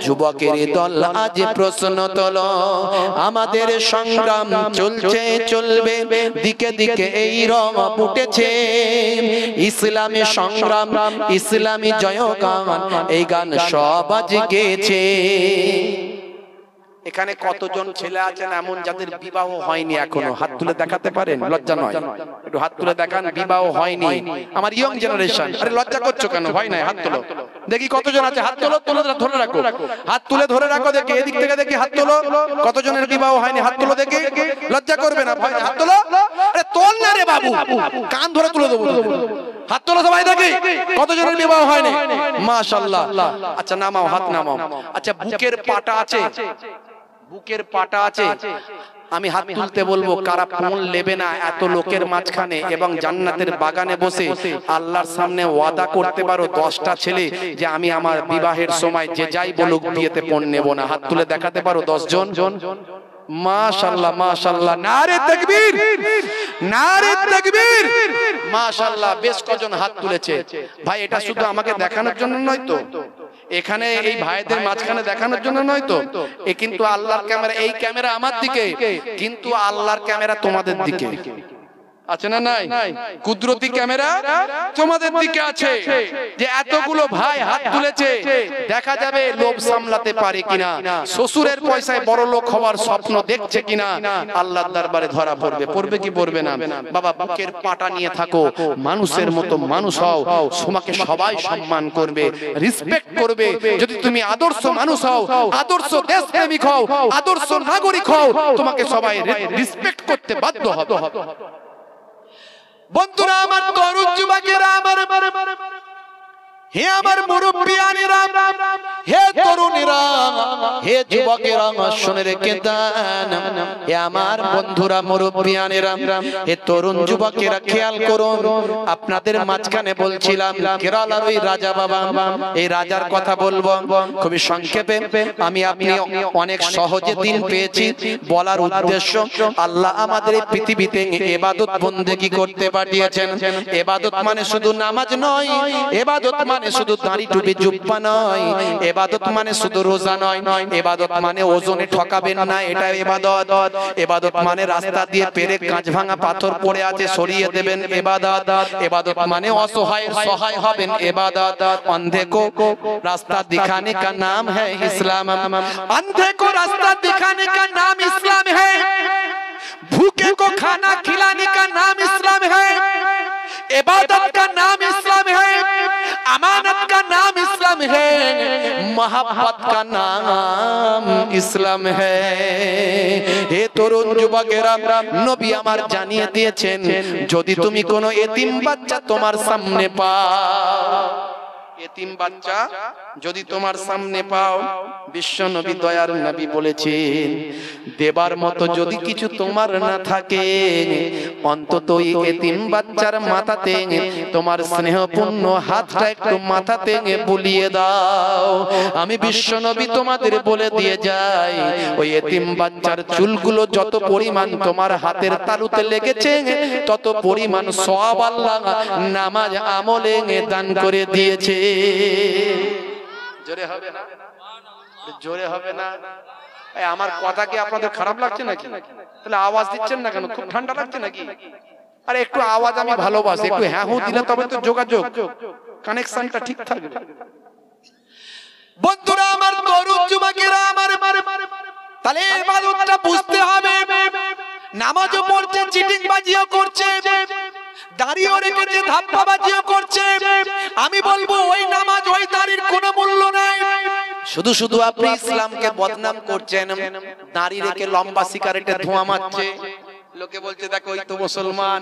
যুবকের দল আজ প্রশ্ন তোল আমাদের সংগ্রাম চলছে চলবে দিকে দিকে এই রম উঠেছে ইসলামী সংগ্রাম ইসলামী জয় গান এই গান সব আজ গেছে এখানে কতজন ছেলে আছেন এমন যাদের বিবাহ হয়নি এখনো হাত তুলে দেখাতে পারেন লজ্জা নয় একটু হাত তুলে দেখান বিবাহ হয়নি আমার ইয়ং জেনারেশন আরে লজ্জা করছো কেন ভয় নাই হাত তুলো দেখি কতজন আছে হাত তোলো তুলে ধরে রাখো হাত তুলে ধরে রাখো দেখি এদিক থেকে দেখি হাত তোলো কতজনের বিবাহ হয়নি হাত তুলো দেখি লজ্জা করবে না ভয় হাত তোলো আরে তোল না রে বাবু কান ধরে তুলে দেবো হাত তোলো সবাই দেখি কতজনের বিবাহ হয়নি মাশাআল্লাহ আচ্ছা নামাও হাত নামাও আচ্ছা বুকের পাটা আছে বুকের পাটা আছে আমি হাত তুলতে বলবো কারা ফোন নেবে না এত লোকের মাঝখানে এবং জান্নাতের বাগানে বসে আল্লাহর সামনে ওয়াদা করতে পারো দশটা ছেলে যে আমি আমার বিবাহের সময় যে যাই বলুক বিয়েতে ফোন নেব না হাত তুলে দেখাতে পারো দশজন জন মাশাল্লাহ মাশাল্লাহ নারে তাকবীর নারে তাকবীর মাশাল্লাহ বেশ কজন হাত তুলেছে ভাই এটা শুধু আমাকে দেখানোর জন্য নয় তো এখানে এই ভাইদের মাঝখানে দেখানোর জন্য নয় তো এ কিন্তু আল্লাহর ক্যামেরা এই ক্যামেরা আমার দিকে কিন্তু আল্লাহর ক্যামেরা তোমাদের দিকে আছে না নাই কুদরতি ক্যামেরা তোমাদের দিকে আছে যে এতগুলো ভাই হাত তুলেছে দেখা যাবে লোভ সামলাতে পারে কিনা শ্বশুরের পয়সায় বড় লোক হওয়ার স্বপ্ন দেখছে কিনা আল্লাহর দরবারে ধরা পড়বে পড়বে কি পড়বে না বাবা বুকের পাটা নিয়ে থাকো মানুষের মতো মানুষ হও তোমাকে সবাই সম্মান করবে রিসপেক্ট করবে যদি তুমি আদর্শ মানুষ হও আদর্শ দেশপ্রেমিক হও আদর্শ নাগরিক হও তোমাকে সবাই রিসপেক্ট করতে বাধ্য হবে বন্ধুরা আমার তরুণ যুবকেরা আমার হে আমার মুরব্বিয়ানেরা হে তরুণীরা হে যুবকেরা শুনে রেখে দেন হে আমার বন্ধুরা মুরব্বিয়ানেরা হে তরুণ যুবকেরা খেয়াল করুন আপনাদের মাঝখানে বলছিলাম কেরালার ওই রাজা বাবা এই রাজার কথা বলবো খুবই সংক্ষেপে আমি আপনি অনেক সহজে দিন পেয়েছি বলার উদ্দেশ্য আল্লাহ আমাদের এই পৃথিবীতে এবাদত বন্দেগি করতে পাঠিয়েছেন এবাদত মানে, মানে শুধু নামাজ নয় এবাদত মানে মানে শুধু দাঁড়ি টুপি জুপ্পা নয় এবাদত মানে শুধু রোজা নয় নয় এবাদত মানে ওজনে ঠকাবেন না এটা এবাদত এবাদত মানে রাস্তা দিয়ে পেরে কাঁচ ভাঙা পাথর পড়ে আছে সরিয়ে দেবেন এবাদত এবাদত মানে অসহায় সহায় হবেন এবাদত অন্ধে কো রাস্তা দিখানে কা নাম হ্যায় ইসলাম অন্ধে কো রাস্তা দিখানে কা নাম ইসলাম হ্যায় ভুকে কো খানা খিলানে কা নাম ইসলাম है এবাদত কা নাম ইসলাম মহাপাত কা নাম ইসলাম হে তরুণ যুবকেরা নবী আমার জানিয়ে দিয়েছেন যদি তুমি কোনো এতিম বাচ্চা তোমার সামনে পা এতিম বাচ্চা যদি তোমার সামনে পাও বিশ্ব নবী দয়ার নবী বলেছেন দেবার মতো যদি কিছু তোমার না থাকে অন্তত এই এতিম বাচ্চার মাথাতে তোমার স্নেহপূর্ণ হাতটা একটু মাথাতে বুলিয়ে দাও আমি বিশ্ব নবী তোমাদের বলে দিয়ে যাই ওই এতিম বাচ্চার চুলগুলো যত পরিমাণ তোমার হাতের তালুতে লেগেছে তত পরিমাণ সব আল্লাহ নামাজ আমলে দান করে দিয়েছে জোরে হবে না জোরে হবে না আমার কথা কি আপনাদের খারাপ লাগছে নাকি তাহলে আওয়াজ দিচ্ছেন না কেন খুব ঠান্ডা লাগছে নাকি আরে একটু আওয়াজ আমি ভালোবাসি একটু হ্যাঁ হু দিলে তবে তো যোগাযোগ কানেকশনটা ঠিক থাকবে বন্ধুরা আমার তরুণ যুবকেরা আমার তাহলে এবাদতটা বুঝতে হবে নামাজও পড়ছে চিটিং বাজিও করছে দাঁড়িয়েও রেখেছে ধাপ্পাবাজিও করছে আমি বলবো ওই নামাজ ওই দাঁড়ির কোনো মূল্য নাই শুধু শুধু আপনি ইসলামকে বদনাম করছেন দাঁড়িয়ে রেখে লম্বা সিগারেটের ধোঁয়া মারছে লোকে বলছে দেখো ওই তো মুসলমান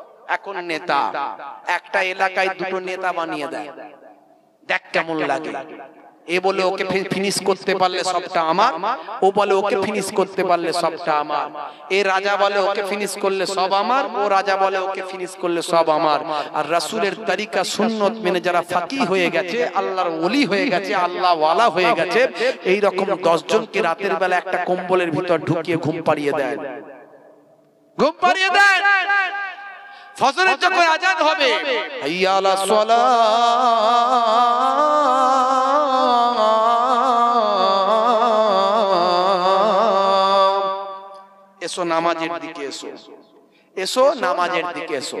এখন নেতা একটা এলাকায় দুটো নেতা বানিয়ে দেয় দেখ কেমন লাগে এ বলে ওকে ফিনিশ করতে পারলে সবটা আমার ও বলে ওকে ফিনিশ করতে পারলে সবটা আমার এ রাজা বলে ওকে ফিনিশ করলে সব আমার ও রাজা বলে ওকে ফিনিশ করলে সব আমার আর রাসুলের তারিকা সুন্নত মেনে যারা ফাঁকি হয়ে গেছে আল্লাহর ওলি হয়ে গেছে আল্লাহ ওয়ালা হয়ে গেছে এই রকম দশজনকে রাতের বেলা একটা কম্বলের ভিতর ঢুকিয়ে ঘুম পাড়িয়ে দেয় ঘুম পাড়িয়ে দেয় ফজরের যখন আজান হবে হাইয়া আলা এসো নামাজের দিকে এসো এসো নামাজের দিকে এসো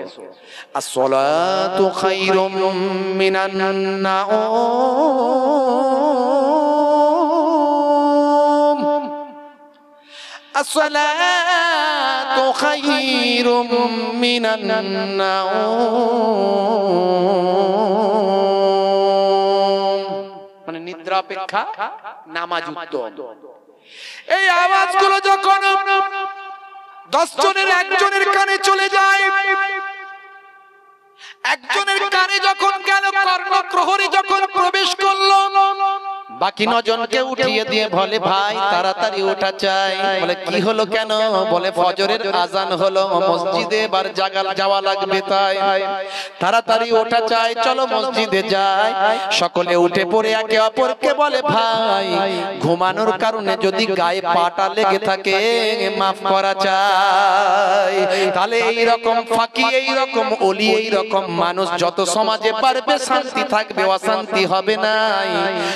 আসসালাতু খায়রুম মিনান নাওম আসসালাতু خير من النوم মানে নিদ্রা অপেক্ষা নামাজ উত্তম এই আওয়াজগুলো যখন দশ জনের একজনের কানে চলে যায় একজনের কানে যখন গেল কর্ণপ্রহরে যখন প্রবেশ করলো বাকি নজনকে উঠিয়ে দিয়ে বলে ভাই তাড়াতাড়ি ওঠা চাই বলে কি হলো কেন বলে ফজরের আজান হলো মসজিদে বার জাগাল যাওয়া লাগবে তাই তাড়াতাড়ি ওঠা চাই চলো মসজিদে যাই সকলে উঠে পড়ে একে অপরকে বলে ভাই ঘুমানোর কারণে যদি গায়ে পাটা লেগে থাকে মাফ করা চাই তাহলে এই রকম ফাঁকি এই রকম অলি এই রকম মানুষ যত সমাজে পারবে শান্তি থাকবে অশান্তি হবে নাই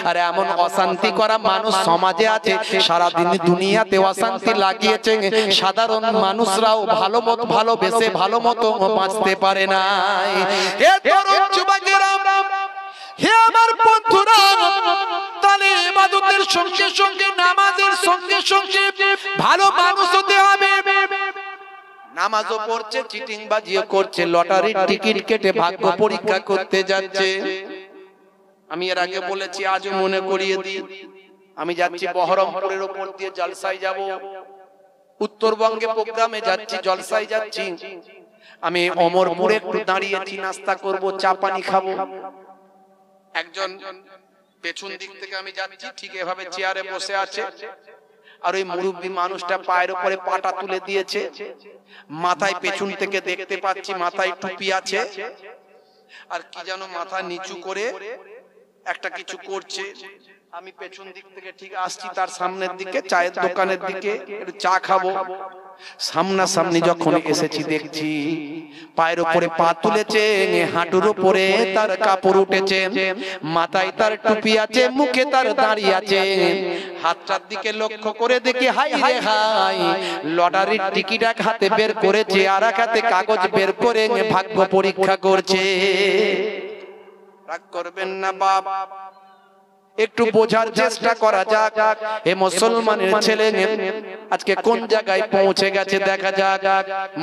আর এমন অশান্তি করা মানুষ সমাজে আছে সারাদিন দুনিয়াতে অশান্তি লাগিয়েছে সাধারণ মানুষরাও ভালো মত ভালোবেসে ভালো মতো বাঁচতে পারে না এ হে আমার বন্ধুরা তাহলে ইবাদতের সঙ্গে সঙ্গে নামাজের সঙ্গে সঙ্গে ভালো মানুষ হতে হবে নামাজও পড়ছে চিটিং বাজিও করছে লটারির টিকিট কেটে ভাগ্য পরীক্ষা করতে যাচ্ছে আমি এর আগে বলেছি আজও মনে করিয়ে দিই আমি যাচ্ছি বহরমপুরের ওপর দিয়ে জলসাই যাব উত্তরবঙ্গে প্রোগ্রামে যাচ্ছি জলসায় যাচ্ছি আমি অমরপুরে একটু দাঁড়িয়েছি নাস্তা করব চা পানি খাবো একজন পেছন দিক থেকে আমি যাচ্ছি ঠিক এভাবে চেয়ারে বসে আছে আর ওই মুরব্বী মানুষটা পায়ের উপরে পাটা তুলে দিয়েছে মাথায় পেছন থেকে দেখতে পাচ্ছি মাথায় টুপি আছে আর কি যেন মাথা নিচু করে একটা কিছু করছে আমি পেছন দিক থেকে ঠিক আসছি তার সামনের দিকে চায়ের দোকানের দিকে চা খাবো সামনা সামনি যখন এসেছি দেখছি পায়ের উপরে পা তুলেছে হাঁটুর উপরে তার কাপড় উঠেছে মাথায় তার টুপি আছে মুখে তার দাঁড়িয়ে আছে হাতটার দিকে লক্ষ্য করে দেখি হাই রে হাই লটারির টিকিট এক হাতে বের করেছে আর এক হাতে কাগজ বের করে ভাগ্য পরীক্ষা করছে রাগ করবেন না বাপ একটু বোঝার চেষ্টা করা যাক এ মুসলমানের ছেলে আজকে কোন জায়গায় পৌঁছে গেছে দেখা যাক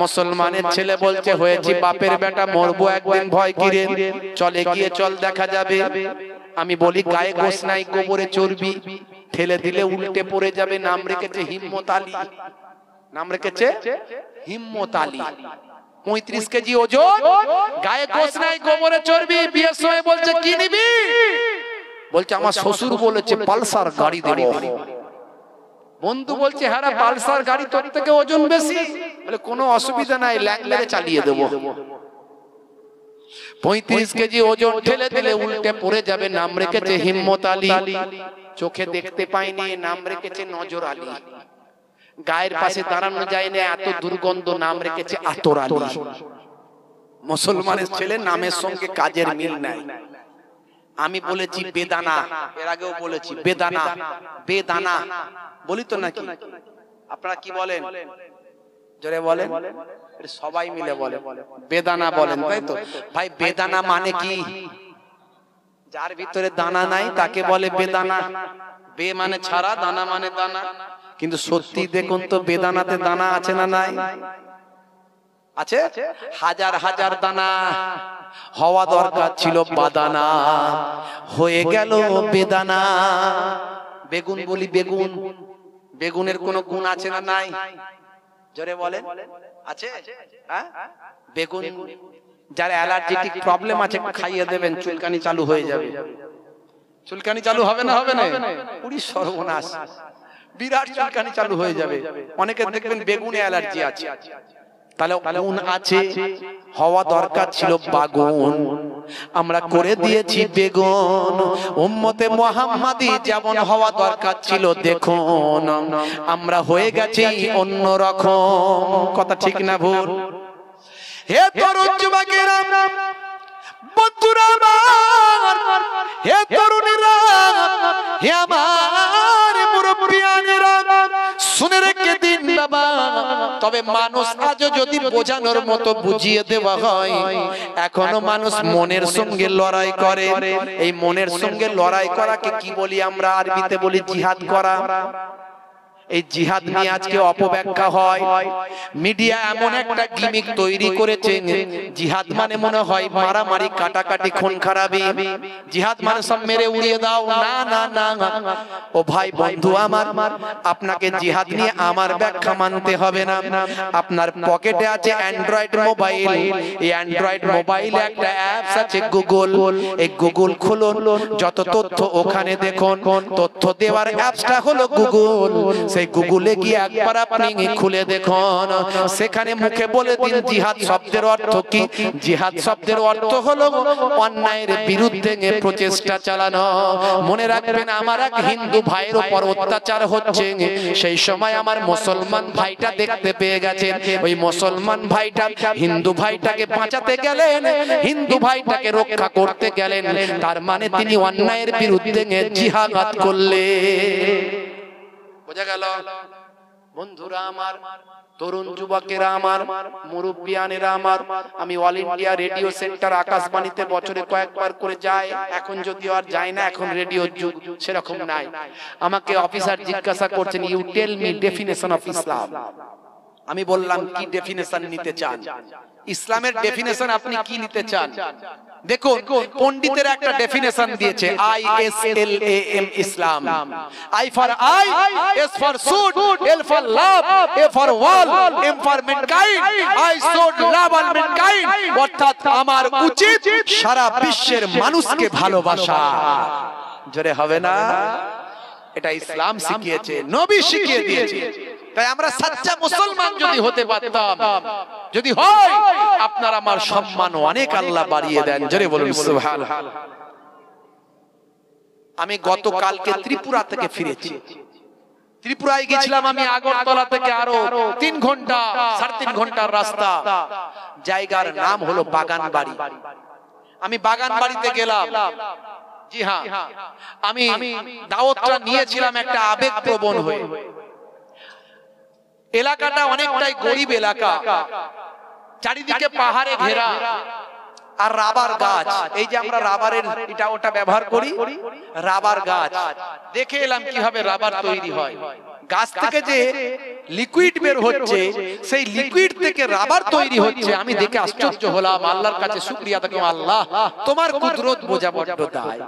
মুসলমানের ছেলে বলছে হয়েছি বাপের বেটা মরবো একদিন ভয় কিরে চলে গিয়ে চল দেখা যাবে আমি বলি গায়ে গোস নাই গোবরে চর্বি ঠেলে দিলে উল্টে পড়ে যাবে নাম রেখেছে হিম্মত আলী নাম রেখেছে হিম্মত আলী পঁয়ত্রিশ কেজি ওজন গায়ে কোষ নাই কোমরে চর্বি বিয়ের সময় বলছে কি নিবি বলছে আমার শ্বশুর বলেছে পালসার গাড়ি দেবো বন্ধু বলছে হ্যাঁ, হ্যাঁ পালসার গাড়ি তোর থেকে ওজন বেশি বলে কোনো অসুবিধা নাই ল্যাং চালিয়ে দেবো পঁয়ত্রিশ কেজি ওজন ঠেলে ঠেলে উল্টে পড়ে যাবে নাম রেখেছে হিম্মত আলী চোখে দেখতে পাইনি নাম রেখেছে নজর আলী গায়ের পাশে দাঁড়ানো যায় না এত দুর্গন্ধ নাম রেখেছে আতর মুসলমানের ছেলে নামের সঙ্গে কাজের মিল নাই আমি বলেছি বেদানা এর আগেও বলেছি বেদানা বেদানা বলি তো নাকি আপনারা কি বলেন জোরে বলেন সবাই মিলে বলে বেদানা বলেন তাই তো ভাই বেদানা মানে, মানে কি যার ভিতরে দানা নাই তাকে বলে বেদানা মানে বে মানে ছাড়া দানা মানে দানা মানে কিন্তু সত্যি দেখুন তো বেদানাতে দানা আছে না নাই আছে হাজার হাজার দানা হওয়া দরকার ছিল বাদানা হয়ে গেল বেদানা বেগুন বলি বেগুন বেগুনের কোনো গুণ আছে না নাই জোরে বলেন আছে হ্যাঁ? বেগুন যার অ্যালার্জেটিক প্রবলেম আছে খাইয়ে দেবেন চুলকানি চালু হয়ে যাবে চুলকানি চালু হবে না হবে না পুরী সর্বনাশ বিরাট চুলকানি চালু হয়ে যাবে অনেকে দেখবেন বেগুনে অ্যালার্জি আছে তাহলে গুণ আছে হওয়া দরকার ছিল বাগুন আমরা করে দিয়েছি বেগুন উম্মতে মোহাম্মাদি যেমন হওয়া দরকার ছিল দেখুন আমরা হয়ে গেছি অন্য রকম কথা ঠিক না ভুল হে তরুণ যুবকেরা বন্ধুরা আমার হে তরুণীরা হে আমার শুনে রেখে দিন বাবা তবে মানুষ আজও যদি বোঝানোর মতো বুঝিয়ে দেওয়া হয় এখনো মানুষ মনের সঙ্গে লড়াই করে এই মনের সঙ্গে লড়াই করাকে কি বলি আমরা আরবিতে বলি জিহাদ করা এই জিহাদ নিয়ে আজকে অপব্যাখ্যা হয় মিডিয়া এমন একটা গিমিক তৈরি করেছে জিহাদ মানে মনে হয় মারামারি কাটাকাটি খুন খারাপি জিহাদ মানে সব মেরে উড়িয়ে দাও না না না ও ভাই বন্ধু আমার আপনাকে জিহাদ নিয়ে আমার ব্যাখ্যা মানতে হবে না আপনার পকেটে আছে অ্যান্ড্রয়েড মোবাইল এই অ্যান্ড্রয়েড মোবাইলে একটা অ্যাপস আছে গুগল এই গুগল খুলুন যত তথ্য ওখানে দেখুন তথ্য দেওয়ার অ্যাপসটা হলো গুগল সে সেই গুগলে গিয়ে একবার আপনি খুলে দেখুন সেখানে মুখে বলে দিন জিহাদ শব্দের অর্থ কি জিহাদ শব্দের অর্থ হলো অন্যায়ের বিরুদ্ধে প্রচেষ্টা চালানো মনে রাখবেন আমার এক হিন্দু ভাইয়ের উপর অত্যাচার হচ্ছে সেই সময় আমার মুসলমান ভাইটা দেখতে পেয়ে গেছেন ওই মুসলমান ভাইটা হিন্দু ভাইটাকে বাঁচাতে গেলেন হিন্দু ভাইটাকে রক্ষা করতে গেলেন তার মানে, মানে তিনি অন্যায়ের বিরুদ্ধে জিহাদ করলেন বোঝা গেল বন্ধুরা আমার তরুণ যুবকেরা আমার মুরব্বিয়ানেরা আমার আমি অল ইন্ডিয়া রেডিও সেন্টার আকাশবাণীতে বছরে কয়েকবার করে যাই এখন যদিও আর যাই না এখন রেডিও যুগ সেরকম নাই আমাকে অফিসার জিজ্ঞাসা করছেন you tell me definition of Islam আমি বললাম কি ডেফিনেশন নিতে চান ইসলামের ডেফিনেশন আপনি কি নিতে চান দেখুন পন্ডিতের একটা ডেফিনেশন দিয়েছে I S L A M Islam I for I S for L for love A for all M for I love all অর্থাৎ আমার উচিত সারা বিশ্বের মানুষকে ভালোবাসা জোরে হবে না এটা ইসলাম শিখিয়েছে নবী শিখিয়ে দিয়েছে তাই আমরা সাচ্চা মুসলমান যদি হতে পারতাম যদি হয় আপনার আমার সম্মান অনেক আল্লাহ বাড়িয়ে দেন জোরে বলুন আমি গতকালকে ত্রিপুরা থেকে ফিরেছি ত্রিপুরায় গেছিলাম আমি আগরতলা থেকে আরো তিন ঘন্টা সাড়ে তিন ঘন্টার রাস্তা জায়গার নাম হলো বাগান বাড়ি আমি বাগান বাড়িতে গেলাম জি হ্যাঁ, হ্যাঁ। আমি দাওয়াতটা নিয়েছিলাম একটা আবেগ প্রবণ হয়ে এলাকাটা অনেকটাই গরিব এলাকা চারিদিকে পাহাড়ে ঘেরা আর রাবার গাছ এই যে আমরা রাবারের এটা ওটা ব্যবহার করি রাবার গাছ দেখে এলাম কিভাবে রাবার তৈরি হয় গাছ থেকে যে লিকুইড বের হচ্ছে সেই লিকুইড থেকে রাবার তৈরি হচ্ছে আমি দেখে আশ্চর্য হলাম আল্লাহর কাছে শুক্রিয়া দেখো আল্লাহ তোমার কুদরত বোঝা বড্ড দায়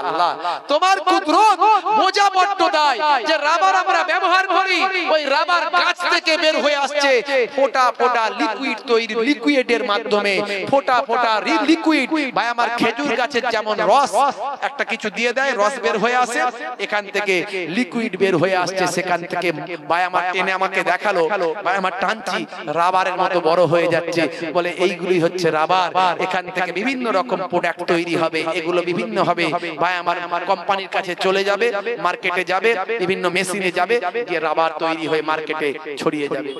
আল্লাহ তোমার কুদরত বোঝা বড্ড দায় যে রাবার আমরা ব্যবহার করি ওই রাবার গাছ থেকে বের হয়ে আসছে ফোটা ফোটা লিকুইড তৈরি লিকুইডের মাধ্যমে ফোটা ফোটা লিকুইড ভাই আমার খেজুর গাছের যেমন রস একটা কিছু দিয়ে দেয় রস বের হয়ে আসে এখান থেকে লিকুইড বের হয়ে আসছে সেখান থেকে ভাই আমার টেনে আমাকে দেখালো ভাই আমার টানছি রাবারের মতো বড় হয়ে যাচ্ছে বলে এইগুলি হচ্ছে রাবার এখান থেকে বিভিন্ন রকম প্রোডাক্ট তৈরি হবে এগুলো বিভিন্ন হবে ভাই আমার কোম্পানির কাছে চলে যাবে মার্কেটে যাবে বিভিন্ন মেশিনে যাবে যে রাবার তৈরি হয়ে মার্কেটে ছড়িয়ে যাবে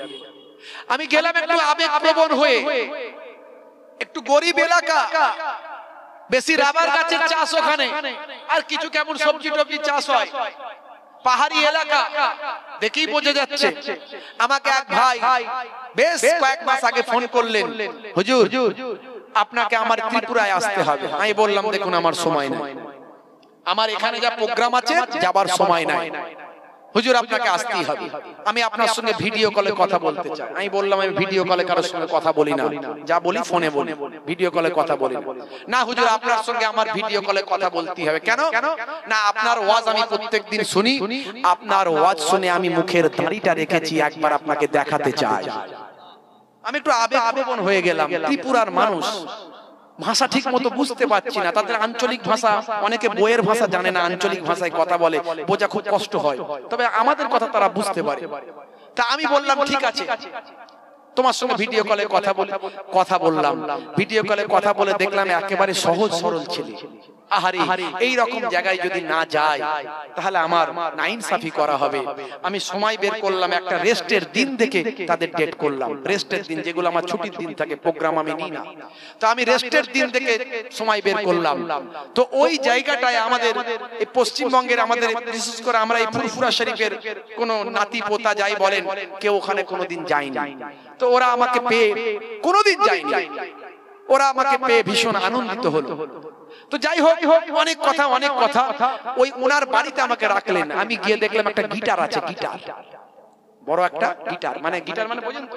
আমি গেলাম একটু আবেগ প্রবণ হয়ে একটু গরিব এলাকা বেশি রাবার গাছের চাষ ওখানে আর কিছু কেমন সবজি টবজি চাষ হয় পাহাড়ি এলাকা দেখেই বোঝা যাচ্ছে আমাকে এক ভাই বেশ কয়েক মাস আগে ফোন করলেন হুজুর আপনাকে আমার ত্রিপুরায় আসতে হবে আমি বললাম দেখুন আমার সময় নাই আমার এখানে যা প্রোগ্রাম আছে যাবার সময় নাই হুজুর আপনাকে আসতেই হবে আমি আপনার সঙ্গে ভিডিও কলে কথা বলতে চাই আমি বললাম আমি ভিডিও কলে কারোর সঙ্গে কথা বলি না যা বলি ফোনে বলি ভিডিও কলে কথা বলি না হুজুর আপনার সঙ্গে আমার ভিডিও কলে কথা বলতে হবে কেন না আপনার ওয়াজ আমি প্রত্যেকদিন শুনি আপনার ওয়াজ শুনে আমি মুখের দাড়িটা রেখেছি একবার আপনাকে দেখাতে চাই আমি একটু আবেগ হয়ে গেলাম ত্রিপুরার মানুষ ভাষা ঠিক মতো বুঝতে পারছি না তাদের আঞ্চলিক ভাষা অনেকে বইয়ের ভাষা জানে না আঞ্চলিক ভাষায় কথা বলে বোঝা খুব কষ্ট হয় তবে আমাদের কথা তারা বুঝতে পারে তা আমি বললাম ঠিক আছে তোমার সঙ্গে ভিডিও কলে কথা বলে কথা বললাম ভিডিও কলে কথা বলে দেখলাম একেবারে সহজ সরল ছেলে আহারে এই রকম জায়গায় যদি না যায় তাহলে আমার না ইনসাফি করা হবে আমি সময় বের করলাম একটা রেস্টের দিন দেখে তাদের ডেট করলাম রেস্টের দিন যেগুলো আমার ছুটির দিন থাকে প্রোগ্রাম আমি নিই না তো আমি রেস্টের দিন থেকে সময় বের করলাম তো ওই জায়গাটায় আমাদের এই পশ্চিমবঙ্গের আমাদের বিশেষ করে আমরা এই ফুরফুরা শরীফের কোনো নাতি পোতা যাই বলেন কেউ ওখানে কোনোদিন যায়নি তো ওরা আমাকে পেয়ে কোনোদিন যায়নি ওরা আমাকে পেয়ে ভীষণ আনন্দিত হলো তো যাই হোক অনেক কথা অনেক কথা ওই ওনার বাড়িতে আমাকে রাখলেন আমি গিয়ে দেখলাম একটা গিটার আছে গিটার বড় একটা গিটার মানে গিটার মানে বোঝেন তো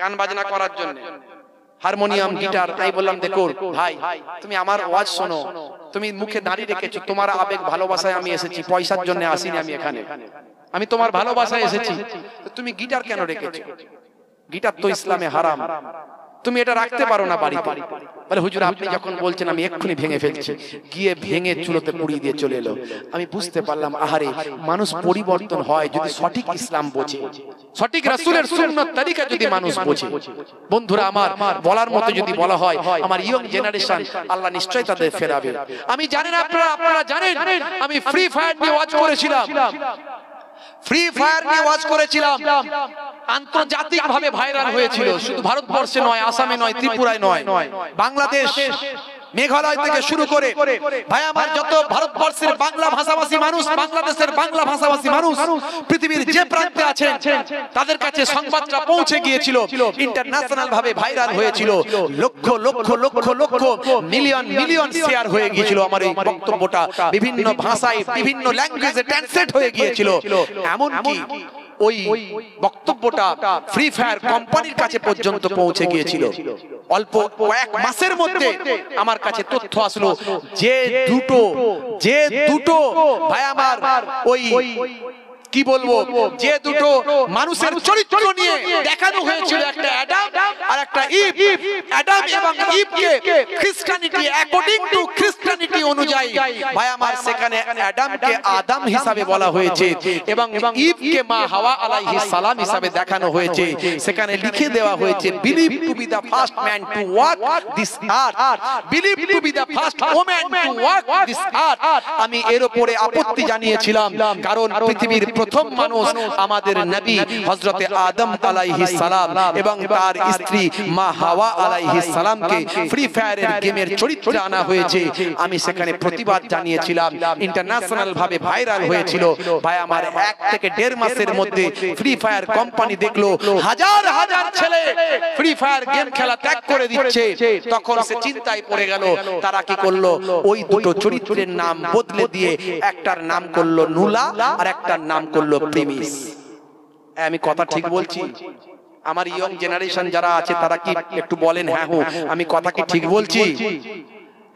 গান বাজনা করার জন্য হারমোনিয়াম গিটার তাই বললাম দেখো ভাই তুমি আমার আওয়াজ শোনো তুমি মুখে দাঁড়িয়ে রেখেছো তোমার আবেগ ভালোবাসায় আমি এসেছি পয়সার জন্য আসিনি আমি এখানে আমি তোমার ভালোবাসায় এসেছি তুমি গিটার কেন রেখেছো গিটার তো ইসলামে হারাম তুমি এটা রাখতে পারো না বাড়িতে বলে হুজুর আপনি যখন বলছেন আমি এক্ষুনি ভেঙে ফেলছে গিয়ে ভেঙে চুলোতে পুড়িয়ে দিয়ে চলে এলো আমি বুঝতে পারলাম আহারে মানুষ পরিবর্তন হয় যদি সঠিক ইসলাম বোঝে সঠিক রাসূলের সুন্নাত তরিকা যদি মানুষ বোঝে বন্ধুরা আমার বলার মতো যদি বলা হয় আমার ইয়ং জেনারেশন আল্লাহ নিশ্চয় তাদের ফেরাবে আমি জানি না আপনারা আপনারা জানেন আমি ফ্রি ফায়ার নিয়ে ওয়াচ করেছিলাম ফ্রি ফায়ার নিয়ে ওয়াজ করেছিলাম আন্তর্জাতিক ভাবে ভাইরাল হয়েছিল শুধু ভারতবর্ষে নয় আসামে নয় ত্রিপুরায় নয় বাংলাদেশ মেঘালয় থেকে শুরু করে ভাই আমার যত ভারতবর্ষের বাংলা ভাষাভাষী মানুষ বাংলাদেশের বাংলা ভাষাভাষী মানুষ পৃথিবীর যে প্রান্তে আছেন তাদের কাছে সংবাদটা পৌঁছে গিয়েছিল ইন্টারন্যাশনাল ভাবে ভাইরাল হয়েছিল লক্ষ লক্ষ লক্ষ লক্ষ মিলিয়ন মিলিয়ন শেয়ার হয়ে গিয়েছিল আমার এই বক্তব্যটা বিভিন্ন ভাষায় বিভিন্ন ল্যাঙ্গুয়েজে ট্রান্সলেট হয়ে গিয়েছিল এমন কি ওই বক্তব্যটা ফ্রি ফায়ার কোম্পানির কাছে পর্যন্ত পৌঁছে গিয়েছিল অল্প কয়েক মাসের মধ্যে আমার কাছে তথ্য আসলো যে দুটো যে দুটো ভাই আমার ওই কি বলবো যে দুটো মানুষের চরিত্র নিয়ে দেখানো হয়েছিল একটা অ্যাডাম আর একটা অ্যাডাম এবং খ্রিস্টানিটি অ্যাকর্ডিং টু খ্রিস্টানিটি অনুযায়ী ভাই আমার সেখানে অ্যাডামকে হিসাবে বলা হয়েছে এবং মা হাওয়া সালাম হিসাবে দেখানো হয়েছে সেখানে লিখে দেওয়া হয়েছে believe to be the first man to walk this earth believe to be the first woman to walk this earth আমি এর উপরে আপত্তি জানিয়েছিলাম কারণ পৃথিবীর প্রথম মানুষ আমাদের নবী হজরতে আদম আলাইহি সালাম এবং তার স্ত্রী মা হাওয়া আলাইহি সালামকে ফ্রি ফায়ারের গেমের চরিত্রে আনা হয়েছে আমি সেখানে প্রতিবাদ জানিয়েছিলাম ইন্টারন্যাশনাল ভাবে ভাইরাল হয়েছিল ভাই আমার এক থেকে দেড় মাসের মধ্যে ফ্রি ফায়ার কোম্পানি দেখলো হাজার হাজার ছেলে ফ্রি ফায়ার গেম খেলা ত্যাগ করে দিচ্ছে তখন সে চিন্তায় পড়ে গেল তারা কি করলো ওই দুটো চরিত্রের নাম বদলে দিয়ে একটার নাম করলো নুলা আর একটার নাম করলো প্রেমিস আমি কথা ঠিক বলছি আমার ইয়ং জেনারেশন যারা আছে তারা কি একটু বলেন হ্যাঁ হ্যাঁ, হ্যাঁ। আমি কথা কি ঠিক বলছি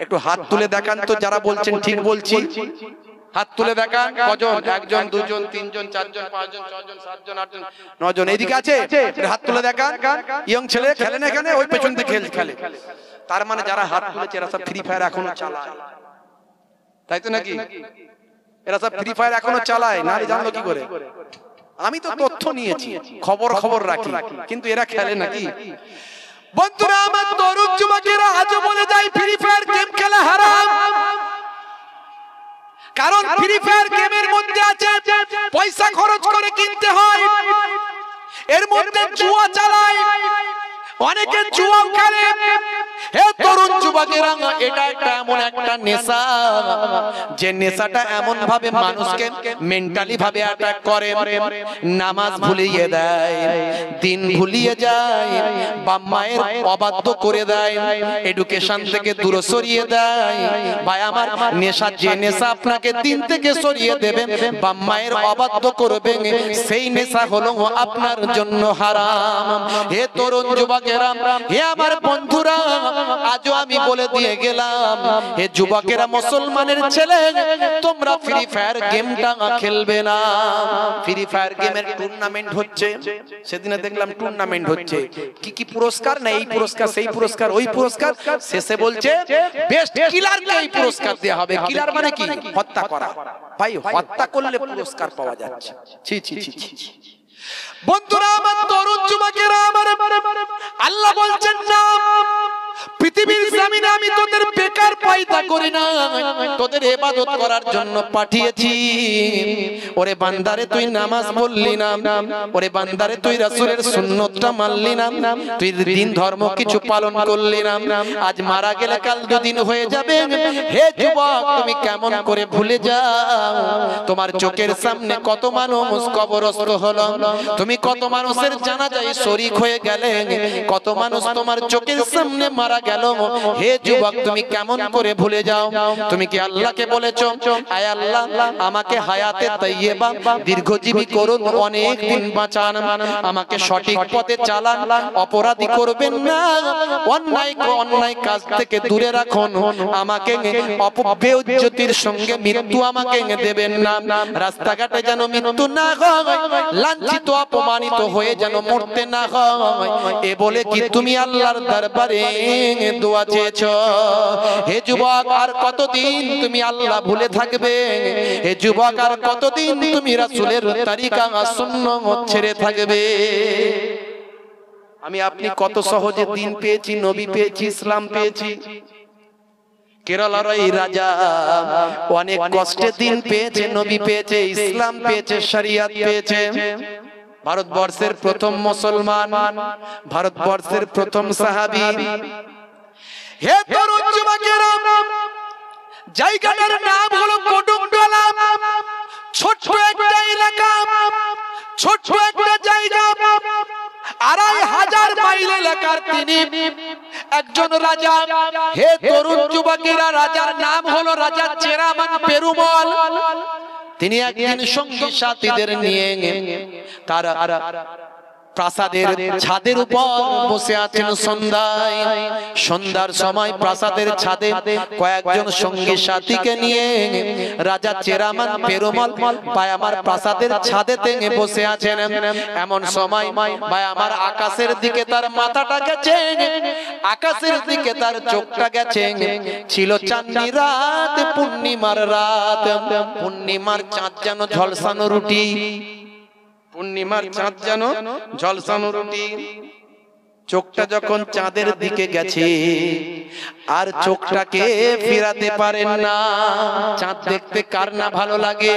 একটু হাত তুলে দেখান তো যারা বলছেন ঠিক বলছি হাত তুলে দেখান কজন একজন দুজন তিনজন চারজন পাঁচজন ছজন সাতজন আটজন নজন এইদিকে আছে হাত তুলে দেখান ইয়ং ছেলে খেলে না এখানে ওই পেছন দিয়ে খেল খেলে তার মানে যারা মানে হাত তুলেছে এরা সব ফ্রি ফায়ার এখনো চালায় তাই তো নাকি এরা সব ফ্রি ফায়ার এখনো চালায় না জানলো কি করে আমি তো তথ্য নিয়েছি খবর খবর রাখি কিন্তু এরা খেলে নাকি বন্ধুরা আমার তরুণ যুবকেরা আজ বলে যায় ফ্রি ফায়ার গেম খেলা হারাম কারণ ফ্রি ফায়ার গেমের মধ্যে আছে পয়সা খরচ করে কিনতে হয় এর মধ্যে জুয়া চালায় অনেকে জুয়া খেলে হে তরুণ যুবকেরা এটা একটা এমন একটা নেশা যে নেশাটা এমন ভাবে মানুষকে মেন্টালি ভাবে অ্যাটাক করে নামাজ ভুলিয়ে দেয় দিন ভুলিয়ে যায় বা মায়ের অবাধ্য করে দেয় এডুকেশন থেকে দূরে সরিয়ে দেয় ভাই আমার নেশা যে নেশা আপনাকে দিন থেকে সরিয়ে দেবে বা মায়ের অবাধ্য করবে সেই নেশা হলো আপনার জন্য হারাম হে তরুণ যুবকের কি কি পুরস্কার না এই পুরস্কার সেই পুরস্কার ওই পুরস্কার শেষে বলছে বেস্ট কিলারকে পুরস্কার দেওয়া হবে মানে কি হত্যা করা ভাই হত্যা করলে পুরস্কার পাওয়া যাচ্ছে ছি ছি ছি ছি বন্ধুরা আমার তরুণ যুবকেরা আমার আল্লাহ বলছেন না পৃথিবীর জামিনে আমি তোদের বেকার পাইতা করি না তোদের ইবাদত করার জন্য পাঠিয়েছি ওরে বান্দারে তুই নামাজ বললি না ওরে বান্দারে তুই রাসূলের সুন্নতটা মানলি না তুই দিন ধর্ম কিছু পালন করলি না আজ মারা গেলে কাল দুদিন হয়ে যাবে হে যুবক তুমি কেমন করে ভুলে যাও তোমার চোখের সামনে কত মানুষ কবরস্থ হলো তুমি কত মানুষের জানাজায় শরীক হয়ে গেলে কত মানুষ তোমার চোখের সামনে মারা গেল হে যুবক তুমি কেমন করে ভুলে যাও তুমি কি আল্লাহকে বলেছো আয় আল্লাহ আমাকে হায়াতে তাইয়েবা দীর্ঘজীবী করুন অনেক দিন বাঁচান আমাকে সঠিক পথে চালান অপরাধী করবেন না অন্যায় অন্যায় কাজ থেকে দূরে রাখুন আমাকে অপব্যজ্যোতির সঙ্গে মৃত্যু আমাকে দেবেন না রাস্তাঘাটে যেন মৃত্যু না হয় লাঞ্ছিত অপমানিত হয়ে যেন মরতে না হয় এ বলে কি তুমি আল্লাহর দরবারে দোয়া চেয়েছ হে যুবক আর কতদিন তুমি আল্লাহ ভুলে থাকবে হে যুবক আর কতদিন তুমি রাসুলের তারিকা শূন্য ছেড়ে থাকবে আমি আপনি কত সহজে দিন পেয়েছি নবী পেয়েছি ইসলাম পেয়েছি কেরলার এই রাজা অনেক কষ্টে দিন পেয়েছে নবী পেয়েছে ইসলাম পেয়েছে শরিয়াত পেয়েছে ভারতবর্ষের প্রথম মুসলমান ভারতবর্ষের প্রথম সাহাবি হে তরুণ যুবকেরা জায়গাটার নাম হলো কটুকডলা ছোট একটা এলাকা ছোট একটা জায়গা আড়াই হাজার মাইল এলাকার তিনি একজন রাজা হে তরুণ যুবকেরা রাজার নাম হলো রাজা চেরামান পেরুমল তিনি একদিন সঙ্গী সাথীদের নিয়ে তারা প্রাসাদের ছাদের উপর বসে আছেন সন্ধ্যায় সন্ধ্যার সময় প্রাসাদের ছাদে কয়েকজন সঙ্গী সাথীকে নিয়ে রাজা চেরামান পেরোমল ভাই আমার প্রাসাদের ছাদে তেঙে বসে আছেন এমন সময় ভাই আমার আকাশের দিকে তার মাথাটা গেছে আকাশের দিকে তার চোখটা গেছে ছিল চাঁদনি রাত পূর্ণিমার রাত পূর্ণিমার চাঁদ যেন ঝলসানো রুটি পূর্ণিমার চাঁদ যেন ঝলসানো রুটি চোখটা যখন চাঁদের দিকে গেছে আর চোখটাকে ফেরাতে পারেন না চাঁদ দেখতে কার না ভালো লাগে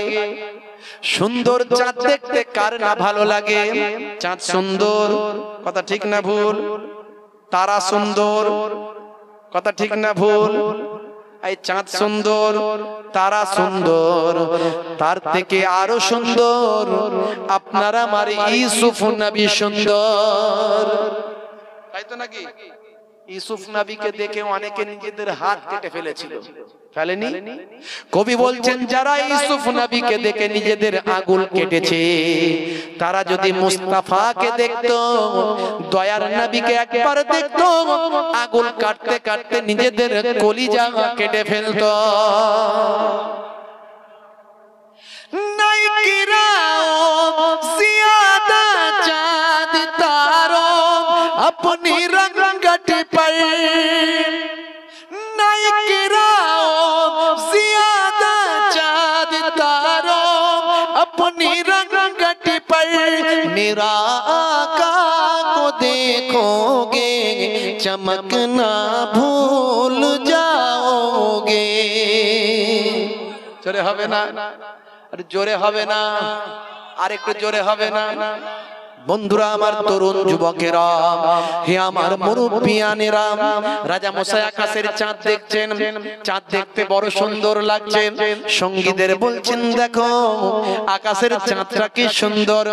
সুন্দর চাঁদ দেখতে কার না ভালো লাগে চাঁদ সুন্দর কথা ঠিক না ভুল তারা সুন্দর কথা ঠিক না ভুল এই চাঁদ সুন্দর তারা সুন্দর তার থেকে আরো সুন্দর আপনারা আমার ইউসুফ নবী সুন্দর তাই তো নাকি ইউসুফ নবীকে দেখে অনেকে নিজেদের হাত কেটে ফেলেছিল ফেলেনি কবি বলছেন যারা ইউসুফ নবীকে দেখে নিজেদের আগুল কেটেছে তারা যদি মুস্তাফাকে দেখত দয়ার নবীকে একবার দেখত আগুল কাটতে কাটতে নিজেদের কলিজা কেটে ফেলত রঙ रंगट पर میرا آقا کو دیکھو گے چمکنا بھول جاؤ گے نا چوڑے ہو جڑے ہوا آر ایک توڑے ہو বন্ধুরা আমার তরুণ যুবকেরা হে আমার মুরব্বিয়ানেরা রাজা মোসাই আকাশের চাঁদ দেখছেন চাঁদ দেখতে বড় সুন্দর লাগছে সঙ্গীদের বলছেন দেখো আকাশের চাঁদটা কি সুন্দর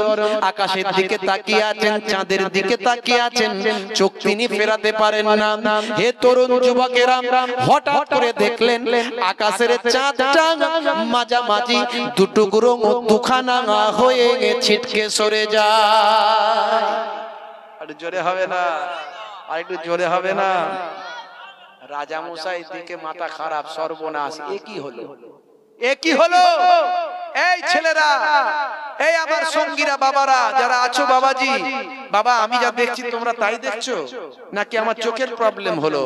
আকাশের দিকে তাকিয়ে আছেন চাঁদের দিকে তাকিয়ে আছেন চোখ তিনি ফেরাতে পারেন না হে তরুণ যুবকেরা হঠাৎ করে দেখলেন আকাশের চাঁদটা মাঝামাঝি দুটুকুরো দুখানা হয়ে ছিটকে সরে যায় আর জোরে হবে না আর একটু জোরে হবে না রাজা মশাই দিকে মাথা খারাপ সর্বনাশ হলো হলো এই ছেলেরা এই আমার সঙ্গীরা বাবারা যারা আছো বাবাজি বাবা আমি যা দেখছি তোমরা তাই দেখছো নাকি আমার চোখের প্রবলেম হলো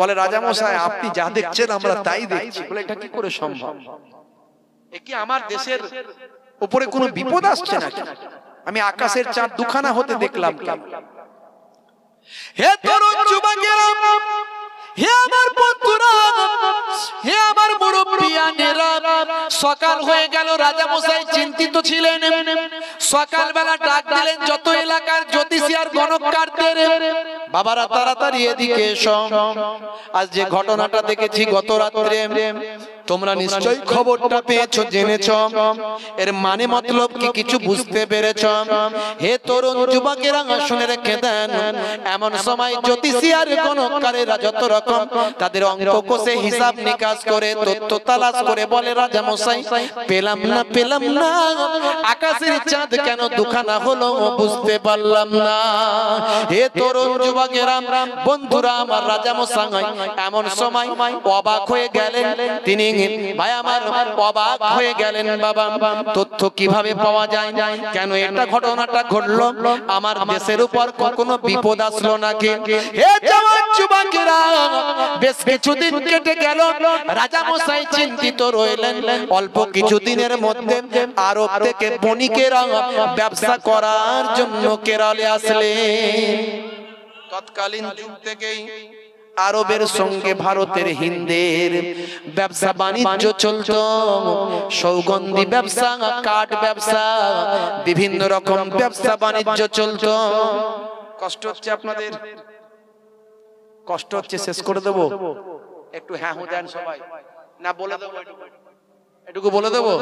বলে রাজা মশাই আপনি যা দেখছেন আমরা তাই দেখছি বলে এটা কি করে সম্ভব আমার দেশের উপরে কোনো বিপদ আসছে নাকি আমি আকাশের চাঁদ দুখানা হতে দেখলাম হে তরুণ যুবকের হে আমার বন্ধুরা হে আমার মুরব্বিয়ানেরা সকাল হয়ে গেল রাজা মশাই চিন্তিত ছিলেন সকালবেলা ডাক দিলেন যত এলাকার জ্যোতিষী আর বাবারা তাড়াতাড়ি এদিকে এসো আজ যে ঘটনাটা দেখেছি গত রাত্রে তোমরা নিশ্চয় খবরটা পেয়েছ জেনেছ মানে এর মানে মতলব কি কিছু বুঝতে পেরেছ হে তরুণ যুবকেরা শুনে রেখে দেন এমন সময় জ্যোতিষিয়ার আর গণকারেরা যত রকম তাদের অঙ্ক কোষে হিসাব নিকাশ করে তথ্য তালাশ করে বলে রাজা মশাই পেলাম না পেলাম না আকাশের চাঁদ কেন দুখানা হলো বুঝতে পারলাম না হে তরুণ যুবকেরা বন্ধুরা আমার রাজা মশাই এমন সময় অবাক হয়ে গেলেন তিনি ভাই আমার অবাক হয়ে গেলেন বাবা তথ্য কিভাবে পাওয়া যায় কেন এটা ঘটনাটা ঘটলো আমার দেশের উপর কোনো বিপদ আসলো নাকি রাজা মশাই চিন্তিত রইলেন অল্প কিছুদিনের মধ্যে আরব থেকে বণিকেরা ব্যবসা করার জন্য কেরলে আসলেন তৎকালীন যুগ থেকেই আরবের সঙ্গে ভারতের হিন্দের ব্যবসা বাণিজ্য চলত সৌগন্ধি ব্যবসা কাঠ ব্যবসা বিভিন্ন রকম ব্যবসা বাণিজ্য চলত কষ্ট হচ্ছে আপনাদের কষ্ট হচ্ছে শেষ করে দেবো একটু হ্যাঁ হু দেন সবাই না বলে দেবো এটুকু বলে দেবো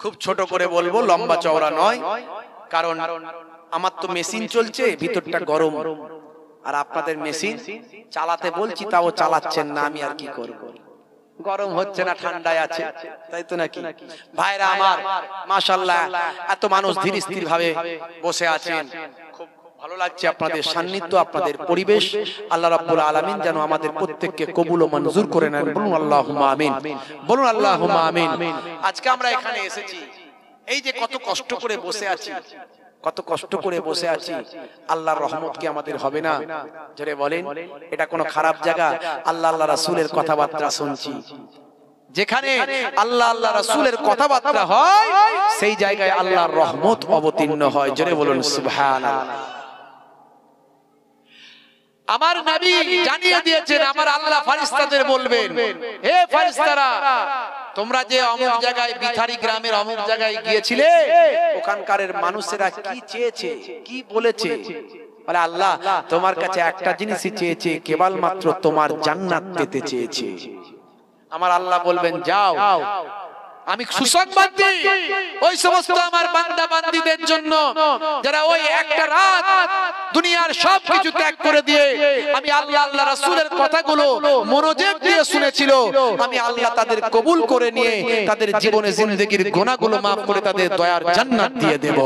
খুব ছোট করে বলবো লম্বা চওড়া নয় কারণ আমার তো মেশিন চলছে ভিতরটা গরম আর আপনাদের মেশিন চালাতে বলছি তাও চালাচ্ছেন না আমি আর কি করব গরম হচ্ছে না ঠান্ডায় আছে তাই তো নাকি ভাইরা আমার মাশাল্লাহ এত মানুষ ধীর স্থির ভাবে বসে আছেন খুব ভালো লাগছে আপনাদের সান্নিধ্য আপনাদের পরিবেশ আল্লাহ রাব্বুল আলামিন যেন আমাদের প্রত্যেককে কবুল ও মঞ্জুর করে নেন বলুন আল্লাহুম্মা আমিন বলুন আল্লাহুম্মা আমিন আজকে আমরা এখানে এসেছি এই যে কত কষ্ট করে বসে আছি কত কষ্ট করে বসে আছি আল্লাহর রহমত কি আমাদের হবে না জোরে বলেন এটা কোনো খারাপ জায়গা আল্লাহ আল্লাহ রাসুলের কথাবার্তা শুনছি যেখানে আল্লাহ আল্লাহ রাসুলের কথাবার্তা হয় সেই জায়গায় আল্লাহর রহমত অবতীর্ণ হয় জোরে বলুন সুবহানাল্লাহ আমার নবী জানিয়ে দিয়েছেন আমার আল্লাহ ফারিস্তাদের বলবেন হে ফারিস্তারা তোমরা যে অমুক জায়গায় বিথারি গ্রামের অমুক জায়গায় গিয়েছিলে ওখানকার মানুষেরা কি চেয়েছে কি বলেছে বলে আল্লাহ তোমার কাছে একটা জিনিসই চেয়েছে কেবলমাত্র তোমার জান্নাত পেতে চেয়েছে আমার আল্লাহ বলবেন যাও আমি সুসংবাদ দিই ওই সমস্ত আমার বান্দা বান্দিদের জন্য যারা ওই একটা রাত দুনিয়ার সব কিছু ত্যাগ করে দিয়ে আমি আল্লাহ আল্লাহ রাসূলের কথাগুলো মনোযোগ দিয়ে শুনেছিল আমি আল্লাহ তাদের কবুল করে নিয়ে তাদের জীবনে জিন্দেগির গুনাহগুলো maaf করে তাদের দয়ার জান্নাত দিয়ে দেব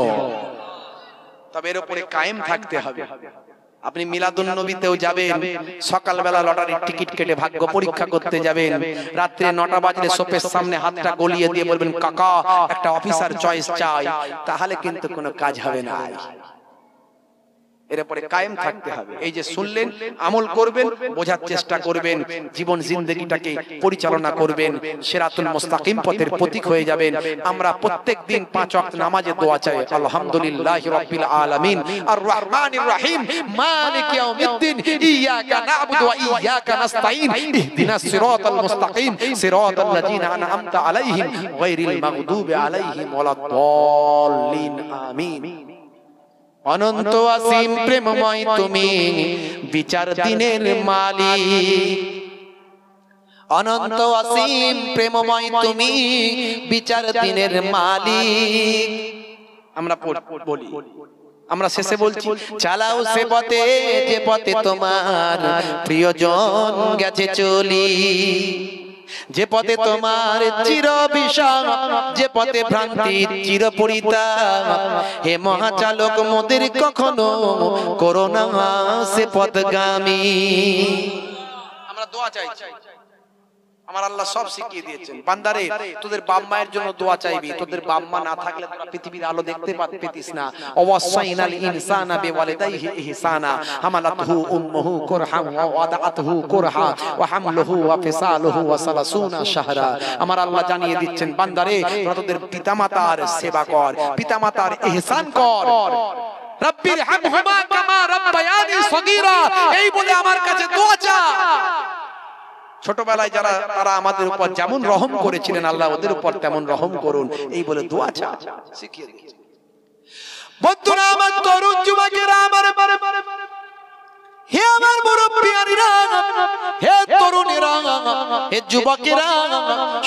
তবে এর উপরে কায়েম থাকতে হবে আপনি মিলাদুল নবীতেও যাবেন সকালবেলা লটারির টিকিট কেটে ভাগ্য পরীক্ষা করতে যাবেন রাত্রে নটা বাজলে সোপের সামনে হাতটা গলিয়ে দিয়ে বলবেন কাকা একটা অফিসার চয়েস চাই তাহলে কিন্তু কোনো কাজ হবে না এরপরে কায়েম থাকতে হবে এই যে শুনলেন আমল করবেন বোঝার চেষ্টা করবেন জীবন জিন্দগিটাকে পরিচালনা করবেন সেরাতুল মোস্তাকিম পথের প্রতীক হয়ে যাবেন আমরা প্রত্যেক দিন পাঁচ ওয়াক্ত নামাজে দোয়া চাই আলহামদুলিল্লাহি রাব্বিল আলামিন আর রহমানির রহিম মালিক ইয়াউমিদ্দিন ইয়াকা নাবুদু ওয়া ইয়াকা নাস্তাইন ইহদিনাস সিরাতাল মুস্তাকিম সিরাতাল লাযিনা আনআমতা আলাইহিম গায়রিল মাগদুবি আলাইহিম ওয়ালাদ আমিন অনন্ত অসীম প্রেমময় তুমি বিচার দিনের মালিক অনন্ত অসীম প্রেমময় তুমি বিচার দিনের মালিক আমরা বলি আমরা শেষে বলছি চালাও সে পথে যে পথে তোমার প্রিয়জন গেছে চলি যে পথে তোমার চির বিষম যে পথে ভ্রান্তি চির পরিতাপ হে মহাচালক মোদের কখনো করোনা সে পথগামী আমরা দোয়া চাই আমার আল্লাহ সব শিখিয়ে দিয়েছেন বান্দারে তোদের বাপ মায়ের জন্য দোয়া চাইবি তোদের বাপ মা না থাকলে তোরা পৃথিবীর আলো দেখতে পেতিস না ওয়াসাইনাল ইনসানা বিওয়ালিদাইহি ইহসানা হামালাতহু উম্মুহু কুরহান ওয়া ওয়াদাআতহু কুরহা ওয়া হামলুহু ওয়া ফিসালুহু ওয়া সালাসুনা শাহরা আমার আল্লাহ জানিয়ে দিচ্ছেন বান্দারে তোরা তোদের পিতামাতার সেবা কর পিতামাতার ইহসান কর রব্বির হামহুমা কামা রাব্বায়ানি সগীরা এই বলে আমার কাছে দোয়া চা ছোটবেলায় যারা তারা আমাদের উপর যেমন রহম করেছিলেন আল্লাহ ওদের উপর তেমন রহম করুন এই বলে দু আছে শিখিয়ে বন্ধুরা আমার তরুণ যুবকেরা আমার হে আমার মুরব্বিয়ারা হে তরুণীরা হে যুবকেরা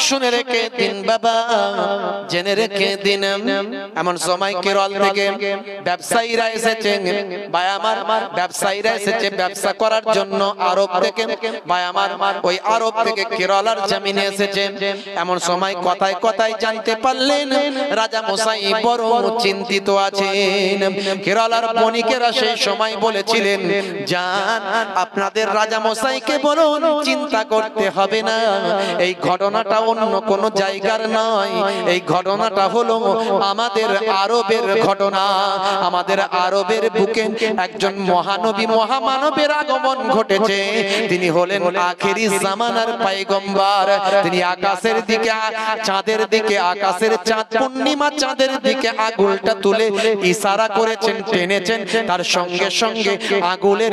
শুনে রেখে দিন বাবা জেনে রেখে দিন এমন সময় কেরল থেকে ব্যবসায়ীরা এসেছে ভাই আমার ব্যবসায়ীরা এসেছে ব্যবসা করার জন্য আরব থেকে ভাই আমার ওই আরব থেকে কেরলার জমিনে এসেছে এমন সময় কথায় কথায় জানতে পারলেন রাজা মশাই বড় চিন্তিত আছেন কেরলার বণিকেরা সেই সময় বলেছিলেন যা আপনাদের রাজা মশাইকে বলুন চিন্তা করতে হবে না এই ঘটনাটা অন্য কোন জায়গার নয় এই ঘটনাটা হলো আমাদের আরবের ঘটনা আমাদের আরবের বুকে একজন মহানবী মহামানবের আগমন ঘটেছে তিনি হলেন আখেরি জামানার পাইগম্বার তিনি আকাশের দিকে চাঁদের দিকে আকাশের চাঁদ পূর্ণিমা চাঁদের দিকে আগুলটা তুলে ইশারা করেছেন টেনেছেন তার সঙ্গে সঙ্গে আগুলের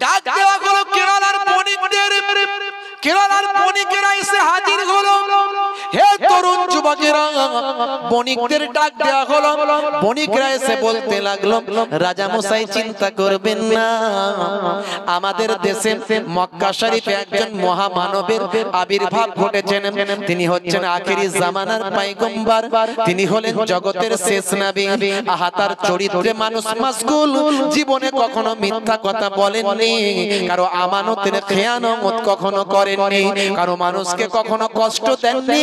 ডাক দেওয়া হলো কেরালার পণ্ডিতদের কেরালার বণিকেরা এসে হাজির হলো হে তরুণ যুবকেরা বণিকদের ডাক দেওয়া হলো বণিকরা এসে বলতে লাগলো রাজা মশাই চিন্তা করবেন না আমাদের দেশে মক্কা শরীফে একজন মহামানবের আবির্ভাব ঘটেছেন তিনি হচ্ছেন আখেরি জামানার পাইগম্বার তিনি হলেন জগতের শেষ নাবি হাতার তার চরিত্রে মানুষ মাসগুল জীবনে কখনো মিথ্যা কথা বলেননি কারো আমানতের খেয়ানত কখনো করে করেননি কারো মানুষকে কখনো কষ্ট দেননি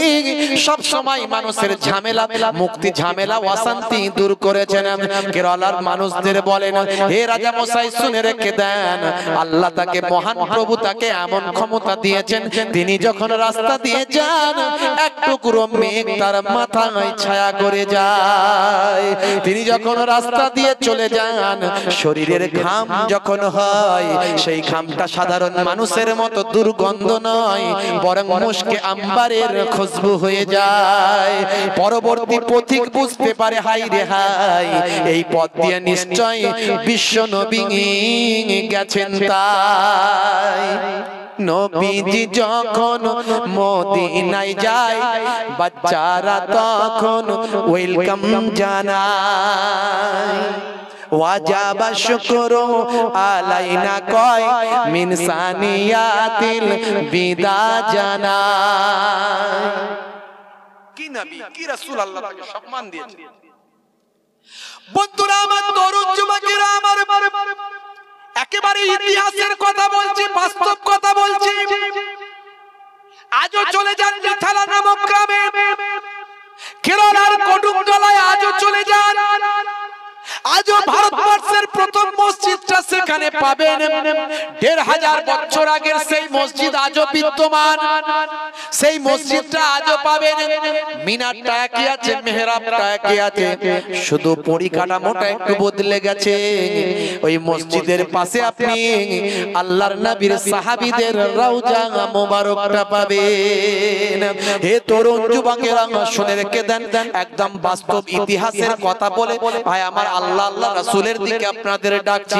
সব সময় মানুষের ঝামেলা মুক্তি ঝামেলা অশান্তি দূর করেছেন কেরলার মানুষদের বলেন হে রাজা মশাই শুনে রেখে দেন আল্লাহ তাকে মহান প্রভু তাকে এমন ক্ষমতা দিয়েছেন তিনি যখন রাস্তা দিয়ে যান এক টুকরো মেঘ তার মাথায় ছায়া করে যায় তিনি যখন রাস্তা দিয়ে চলে যান শরীরের ঘাম যখন হয় সেই ঘামটা সাধারণ মানুষের মতো দুর্গন্ধ নয় বরং মুশকে আম্বারের খুশবু হয়ে যায় পরবর্তী পথিক বুঝতে পারে হাই রে হাই এই পথ দিয়ে নিশ্চয় বিশ্ব নবী গেছেন তাই নবীজি যখন মদিনায় যায় বাচ্চারা তখন ওয়েলকাম জানায় ওয়াজাবা শুকরু আলাইনা কয় মিন সানিয়াতিল বিদা জানা কি নবী কি রাসূল আল্লাহ তাকে সম্মান দিয়েছে বন্ধুরা আমার তরুণ যুবকেরা আমার একেবারে ইতিহাসের কথা বলছি বাস্তব কথা বলছি আজও চলে যান মিথালা নামক গ্রামে কেরালার কটুকতলায় আজও চলে যান আজও ভারতবর্ষের প্রথম মসজিদ সেখানে পাবেন দেড় হাজার বছর আগের সেই মসজিদ আজও বিদ্যমান সেই মসজিদটা আজও পাবেন মিনারটা একই আছে মেহরাবটা একই আছে শুধু পরিকাঠামোটা একটু বদলে গেছে ওই মসজিদের পাশে আপনি আল্লাহর নবীর সাহাবীদের রওজা মোবারকটা পাবে হে তরুণ যুবকের শুনে রেখে দেন একদম বাস্তব ইতিহাসের কথা বলে ভাই আমার আল্লাহ আল্লাহ রাসূলের দিকে আপনাদের ডাকছি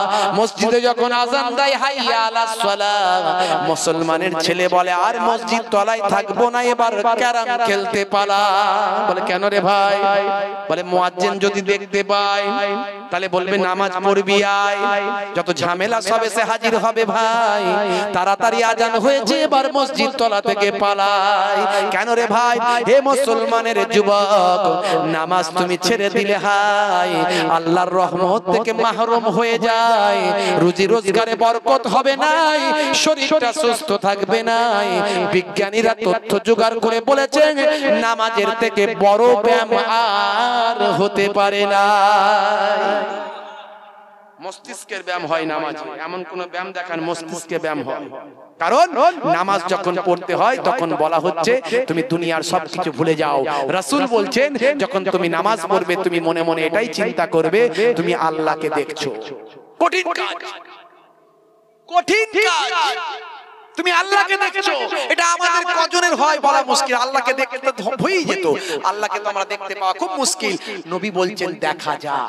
মসজিদে যখন আজান দেয় হাইয়া আলাস মুসলমানের ছেলে বলে আর মসজিদ তলায় থাকবো না এবার ক্যারাম খেলতে পালা বলে কেন রে ভাই বলে মুয়াজ্জিন যদি দেখতে পায় তাহলে বলবে নামাজ পড়বি আয় যত ঝামেলা সবে সে হাজির হবে ভাই তাড়াতাড়ি আজান হয়েছে এবার মসজিদ তলা থেকে পালায় কেন রে ভাই হে মুসলমানের যুবক নামাজ তুমি ছেড়ে দিলে হাই আল্লাহর রহমত থেকে মাহরুম হয়ে যায় নাই রুজি রোজগারে বরকত হবে নাই শরীরটা সুস্থ থাকবে নাই বিজ্ঞানীরা তথ্য জোগাড় করে বলেছেন নামাজের থেকে বড় ব্যায়াম আর হতে পারে না মস্তিষ্কের ব্যায়াম হয় নামাজ এমন কোন ব্যায়াম দেখান মস্তিষ্কে ব্যায়াম হয় কারণ নামাজ যখন পড়তে হয় তখন বলা হচ্ছে তুমি দুনিয়ার সবকিছু ভুলে যাও রাসূল বলছেন যখন তুমি নামাজ পড়বে তুমি মনে মনে এটাই চিন্তা করবে তুমি আল্লাহকে দেখছো কঠিন কাজ কঠিন কাজ তুমি আল্লাহকে দেখছো এটা আমাদের কজনের হয় বলা মুশকিল আল্লাহকে দেখতে হয়েই যেত আল্লাহকে তো আমরা দেখতে পাওয়া খুব মুশকিল নবী বলছেন দেখা যায়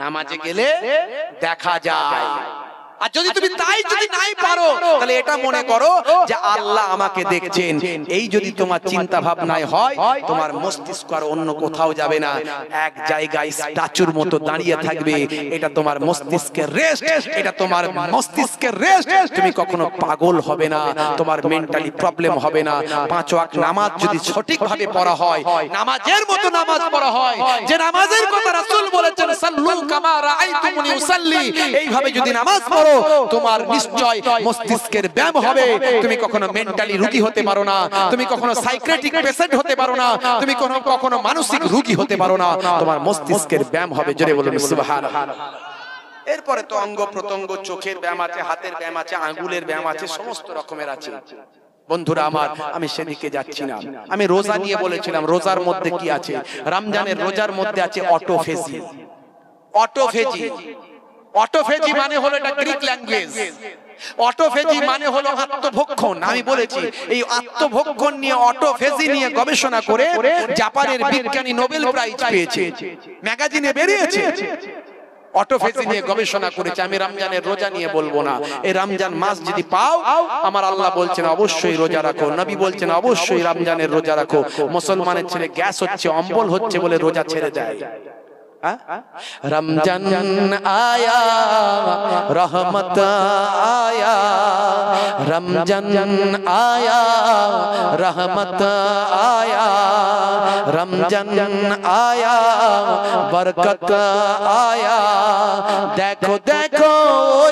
নামাজে গেলে দেখা যায় আর যদি তুমি তাই যদি নাই পারো তাহলে এটা মনে করো যে আল্লাহ আমাকে দেখছেন এই যদি তোমার চিন্তা ভাবনায় হয় তোমার মস্তিষ্ক আর অন্য কোথাও যাবে না এক জায়গায় স্ট্যাচুর মতো দাঁড়িয়ে থাকবে এটা তোমার মস্তিষ্কের রেস্ট এটা তোমার মস্তিষ্কের রেস্ট তুমি কখনো পাগল হবে না তোমার মেন্টালি প্রবলেম হবে না পাঁচ ওয়াক্ত নামাজ যদি সঠিকভাবে পড়া হয় নামাজের মতো নামাজ পড়া হয় যে নামাজের কথা রাসূল বলেছেন সাল্লু কামা রাআইতুমুনি এইভাবে যদি নামাজ পড়ো তোমার নিশ্চয় মস্তিষ্কের ব্যায়াম হবে তুমি কখনো মেন্টালি রুগী হতে পারো না তুমি কখনো সাইক্রেটিক পেশেন্ট হতে পারো না তুমি কখনো কখনো মানসিক রুগী হতে পারো না তোমার মস্তিষ্কের ব্যায়াম হবে জোরে বলুন সুবহান এরপরে তো অঙ্গ প্রত্যঙ্গ চোখের ব্যায়াম আছে হাতের ব্যায়াম আছে আঙ্গুলের ব্যায়াম আছে সমস্ত রকমের আছে বন্ধুরা আমার আমি সেদিকে যাচ্ছি না আমি রোজা নিয়ে বলেছিলাম রোজার মধ্যে কি আছে রমজানের রোজার মধ্যে আছে অটোফেজি অটোফেজি অটোফেজি মানে হলো মানে এটা গ্রিক ল্যাঙ্গুয়েজ অটোফেজি মানে, মানে হলো আত্মভক্ষণ আমি বলেছি এই আত্মভক্ষণ নিয়ে অটোফেজি নিয়ে গবেষণা করে জাপানের বিজ্ঞানী নোবেল প্রাইজ পেয়েছে ম্যাগাজিনে বেরিয়েছে অটোফেজি নিয়ে গবেষণা করেছে আমি রমজানের রোজা নিয়ে বলবো না এই রমজান মাস যদি পাও আমার আল্লাহ বলছেন অবশ্যই রোজা রাখো নবী বলছেন অবশ্যই রমজানের রোজা রাখো মুসলমানের ছেলে গ্যাস হচ্ছে অম্বল হচ্ছে বলে রোজা ছেড়ে যায় رمجن آیا رحمت آیا رمجن آیا رحمت آیا رمجن آیا برکت آیا دیکھو دیکھو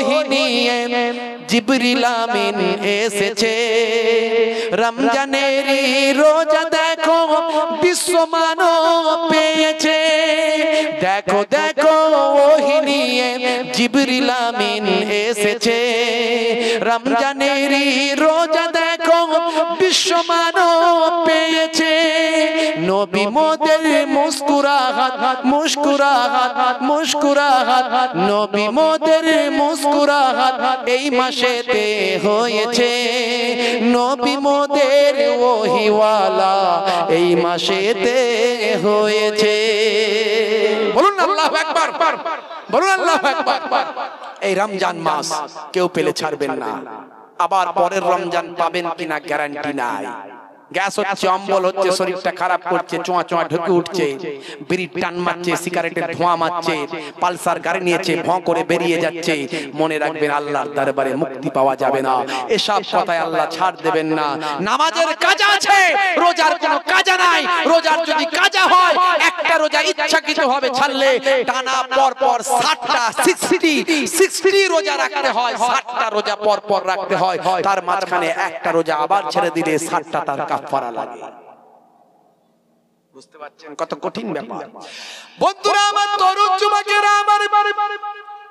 ہی نہیں ہے جبریل آمین ایسے چھے رمجنیری روجہ دیکھو بسو مانو پیچھے দেখো দেখো ওহি জিবরিল আমিন এসেছে রমজানের রোজা দেখো বিশ্ব জানো পেয়েছে নবী মোদের মুস্কুরাহাত মুস্কুরাহাত মুস্কুরাহাত নবী মোদের মুস্কুরাহাত এই মাসেতে হয়েছে নবী মোদের ওহিওয়ালা এই মাসেতে হয়েছে বলুন আল্লাহ একবার বলুন আল্লাহ একবার এই রমজান মাস কেউ পেলে ছাড়বেন না আবার পরের রমজান পাবেন কিনা গ্যারান্টি নাই গ্যাস হচ্ছে অম্বল হচ্ছে শরীরটা খারাপ করছে চোঁয়া চোঁয়া ঢুকে উঠছে বিড়ি টান মারছে সিগারেটের ধোঁয়া মারছে পালসার গাড়ি নিয়েছে ভ করে বেরিয়ে যাচ্ছে মনে রাখবেন আল্লাহ দরবারে মুক্তি পাওয়া যাবে না এসব কথায় আল্লাহ ছাড় দেবেন না নামাজের কাজ আছে রোজার কোনো কাজ নাই রোজার যদি কাজ হয় একটা রোজা ইচ্ছা কিছু হবে ছাড়লে টানা পর পর ষাটটা সিক্সটি সিক্সটি রোজা রাখতে হয় ষাটটা রোজা পর পর রাখতে হয় তার মাঝখানে একটা রোজা আবার ছেড়ে দিলে ষাটটা তার পড়া লাগে বুঝতে পারছেন কত কঠিন ব্যাপার বন্ধুরা আমার তরুণ যুবকেরা আমার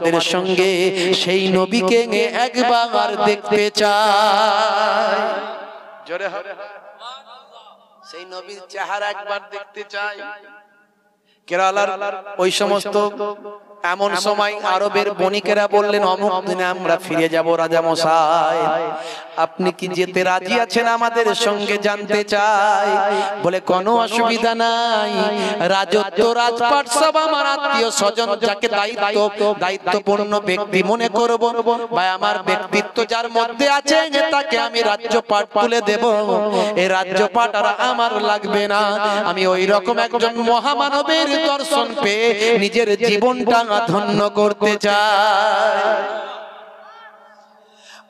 তোমাদের সঙ্গে সেই নবীকে একবার দেখতে চাই জোরে সেই নবীর চেহারা একবার দেখতে চাই কেরালার ওই সমস্ত এমন সময় আরবের বণিকেরা বললেন অমুক দিনে আমরা ফিরে যাব রাজা মশাই আপনি কি যেতে রাজি আছেন আমাদের সঙ্গে জানতে চাই বলে কোনো অসুবিধা নাই রাজত্ব রাজপাট সব আমার আত্মীয় স্বজন যাকে দায়িত্ব দায়িত্বপূর্ণ ব্যক্তি মনে করব ভাই আমার ব্যক্তিত্ব যার মধ্যে আছে তাকে আমি রাজ্য পাঠ তুলে দেব এই রাজ্য পাঠ আর আমার লাগবে না আমি ওই রকম একজন মহামানবের দর্শন পেয়ে নিজের জীবনটা আমরা ধন্য করতে চাই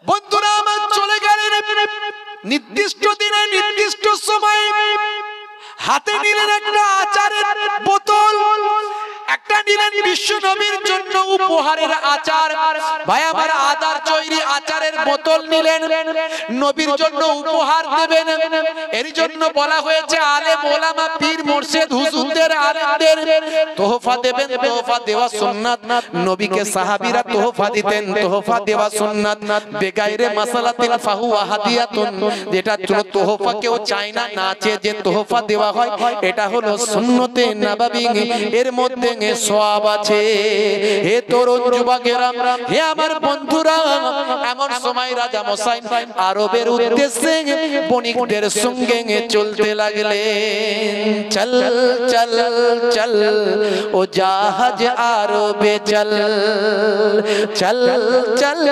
বন্ধুরা আমার চলে গেলেন নির্দিষ্ট দিনে নির্দিষ্ট সময়ে হাতে নিলেন একটা আচারের বোতল একটা নিলেন বিশ্ব নবীর জন্য উপহারের আচার ভাই আমার আদার চৈরি আচারের বোতল নিলেন নবীর জন্য উপহার দেবেন এর জন্য বলা হয়েছে আলে ওলামা পীর মোর্শেদ হুজুরদের আলেমদের তোহফা দেবেন তোহফা দেওয়া সুন্নাত নবীকে সাহাবীরা তোহফা দিতেন তোহফা দেওয়া সুন্নাত বেগাইরে মাসালা তিল ফাহু আহাদিয়াতুন যেটা তোহফা কেউ চায় না না যে তোহফা দেওয়া হয় এটা হলো সুন্নতে নাবাবী এর মধ্যে সঙ্গে সব আছে হে তরুণ যুবকেরা হে আমার বন্ধুরা এমন সময় রাজা মশাই আরবের উদ্দেশ্যে বণিকদের সঙ্গে চলতে লাগলে চল চল চল ও জাহাজ আরবে চল চল চল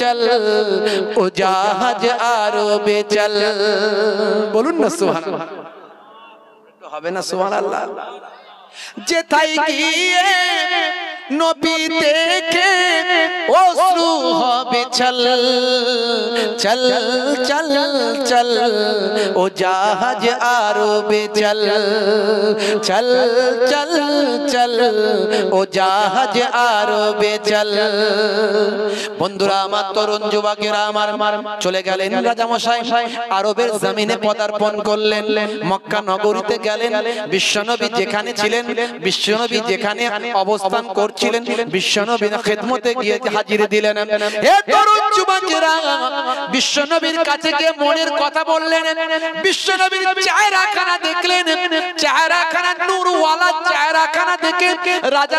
চল ও জাহাজ আরবে চল বলুন না সুবহানাল্লাহ হবে না সুবহানাল্লাহ যেথায় গিয়ে নবী দেখে অশ্রু হবে চল চল চল চল ও জাহাজ আরবে চল চল চল চল ও জাহাজ আরবে চল বন্ধুরা আমার তরুণ যুবকেরা আমার মার চলে গেলেন রাজা মশাই আরবের জমিনে পদার্পণ করলেন মক্কা নগরীতে গেলেন বিশ্বনবী যেখানে ছিলেন বিশ্বনবী যেখানে অবস্থান করছিলেন বিশ্বনবীর খেদমতে গিয়ে হাজির দিলেন বিশ্বনবীর কাছে গিয়ে মনের কথা বললেন বিশ্বনবীর চেহারাখানা দেখলেন চেহারাখানা নূরওয়ালা চেহারাখানা দেখে রাজা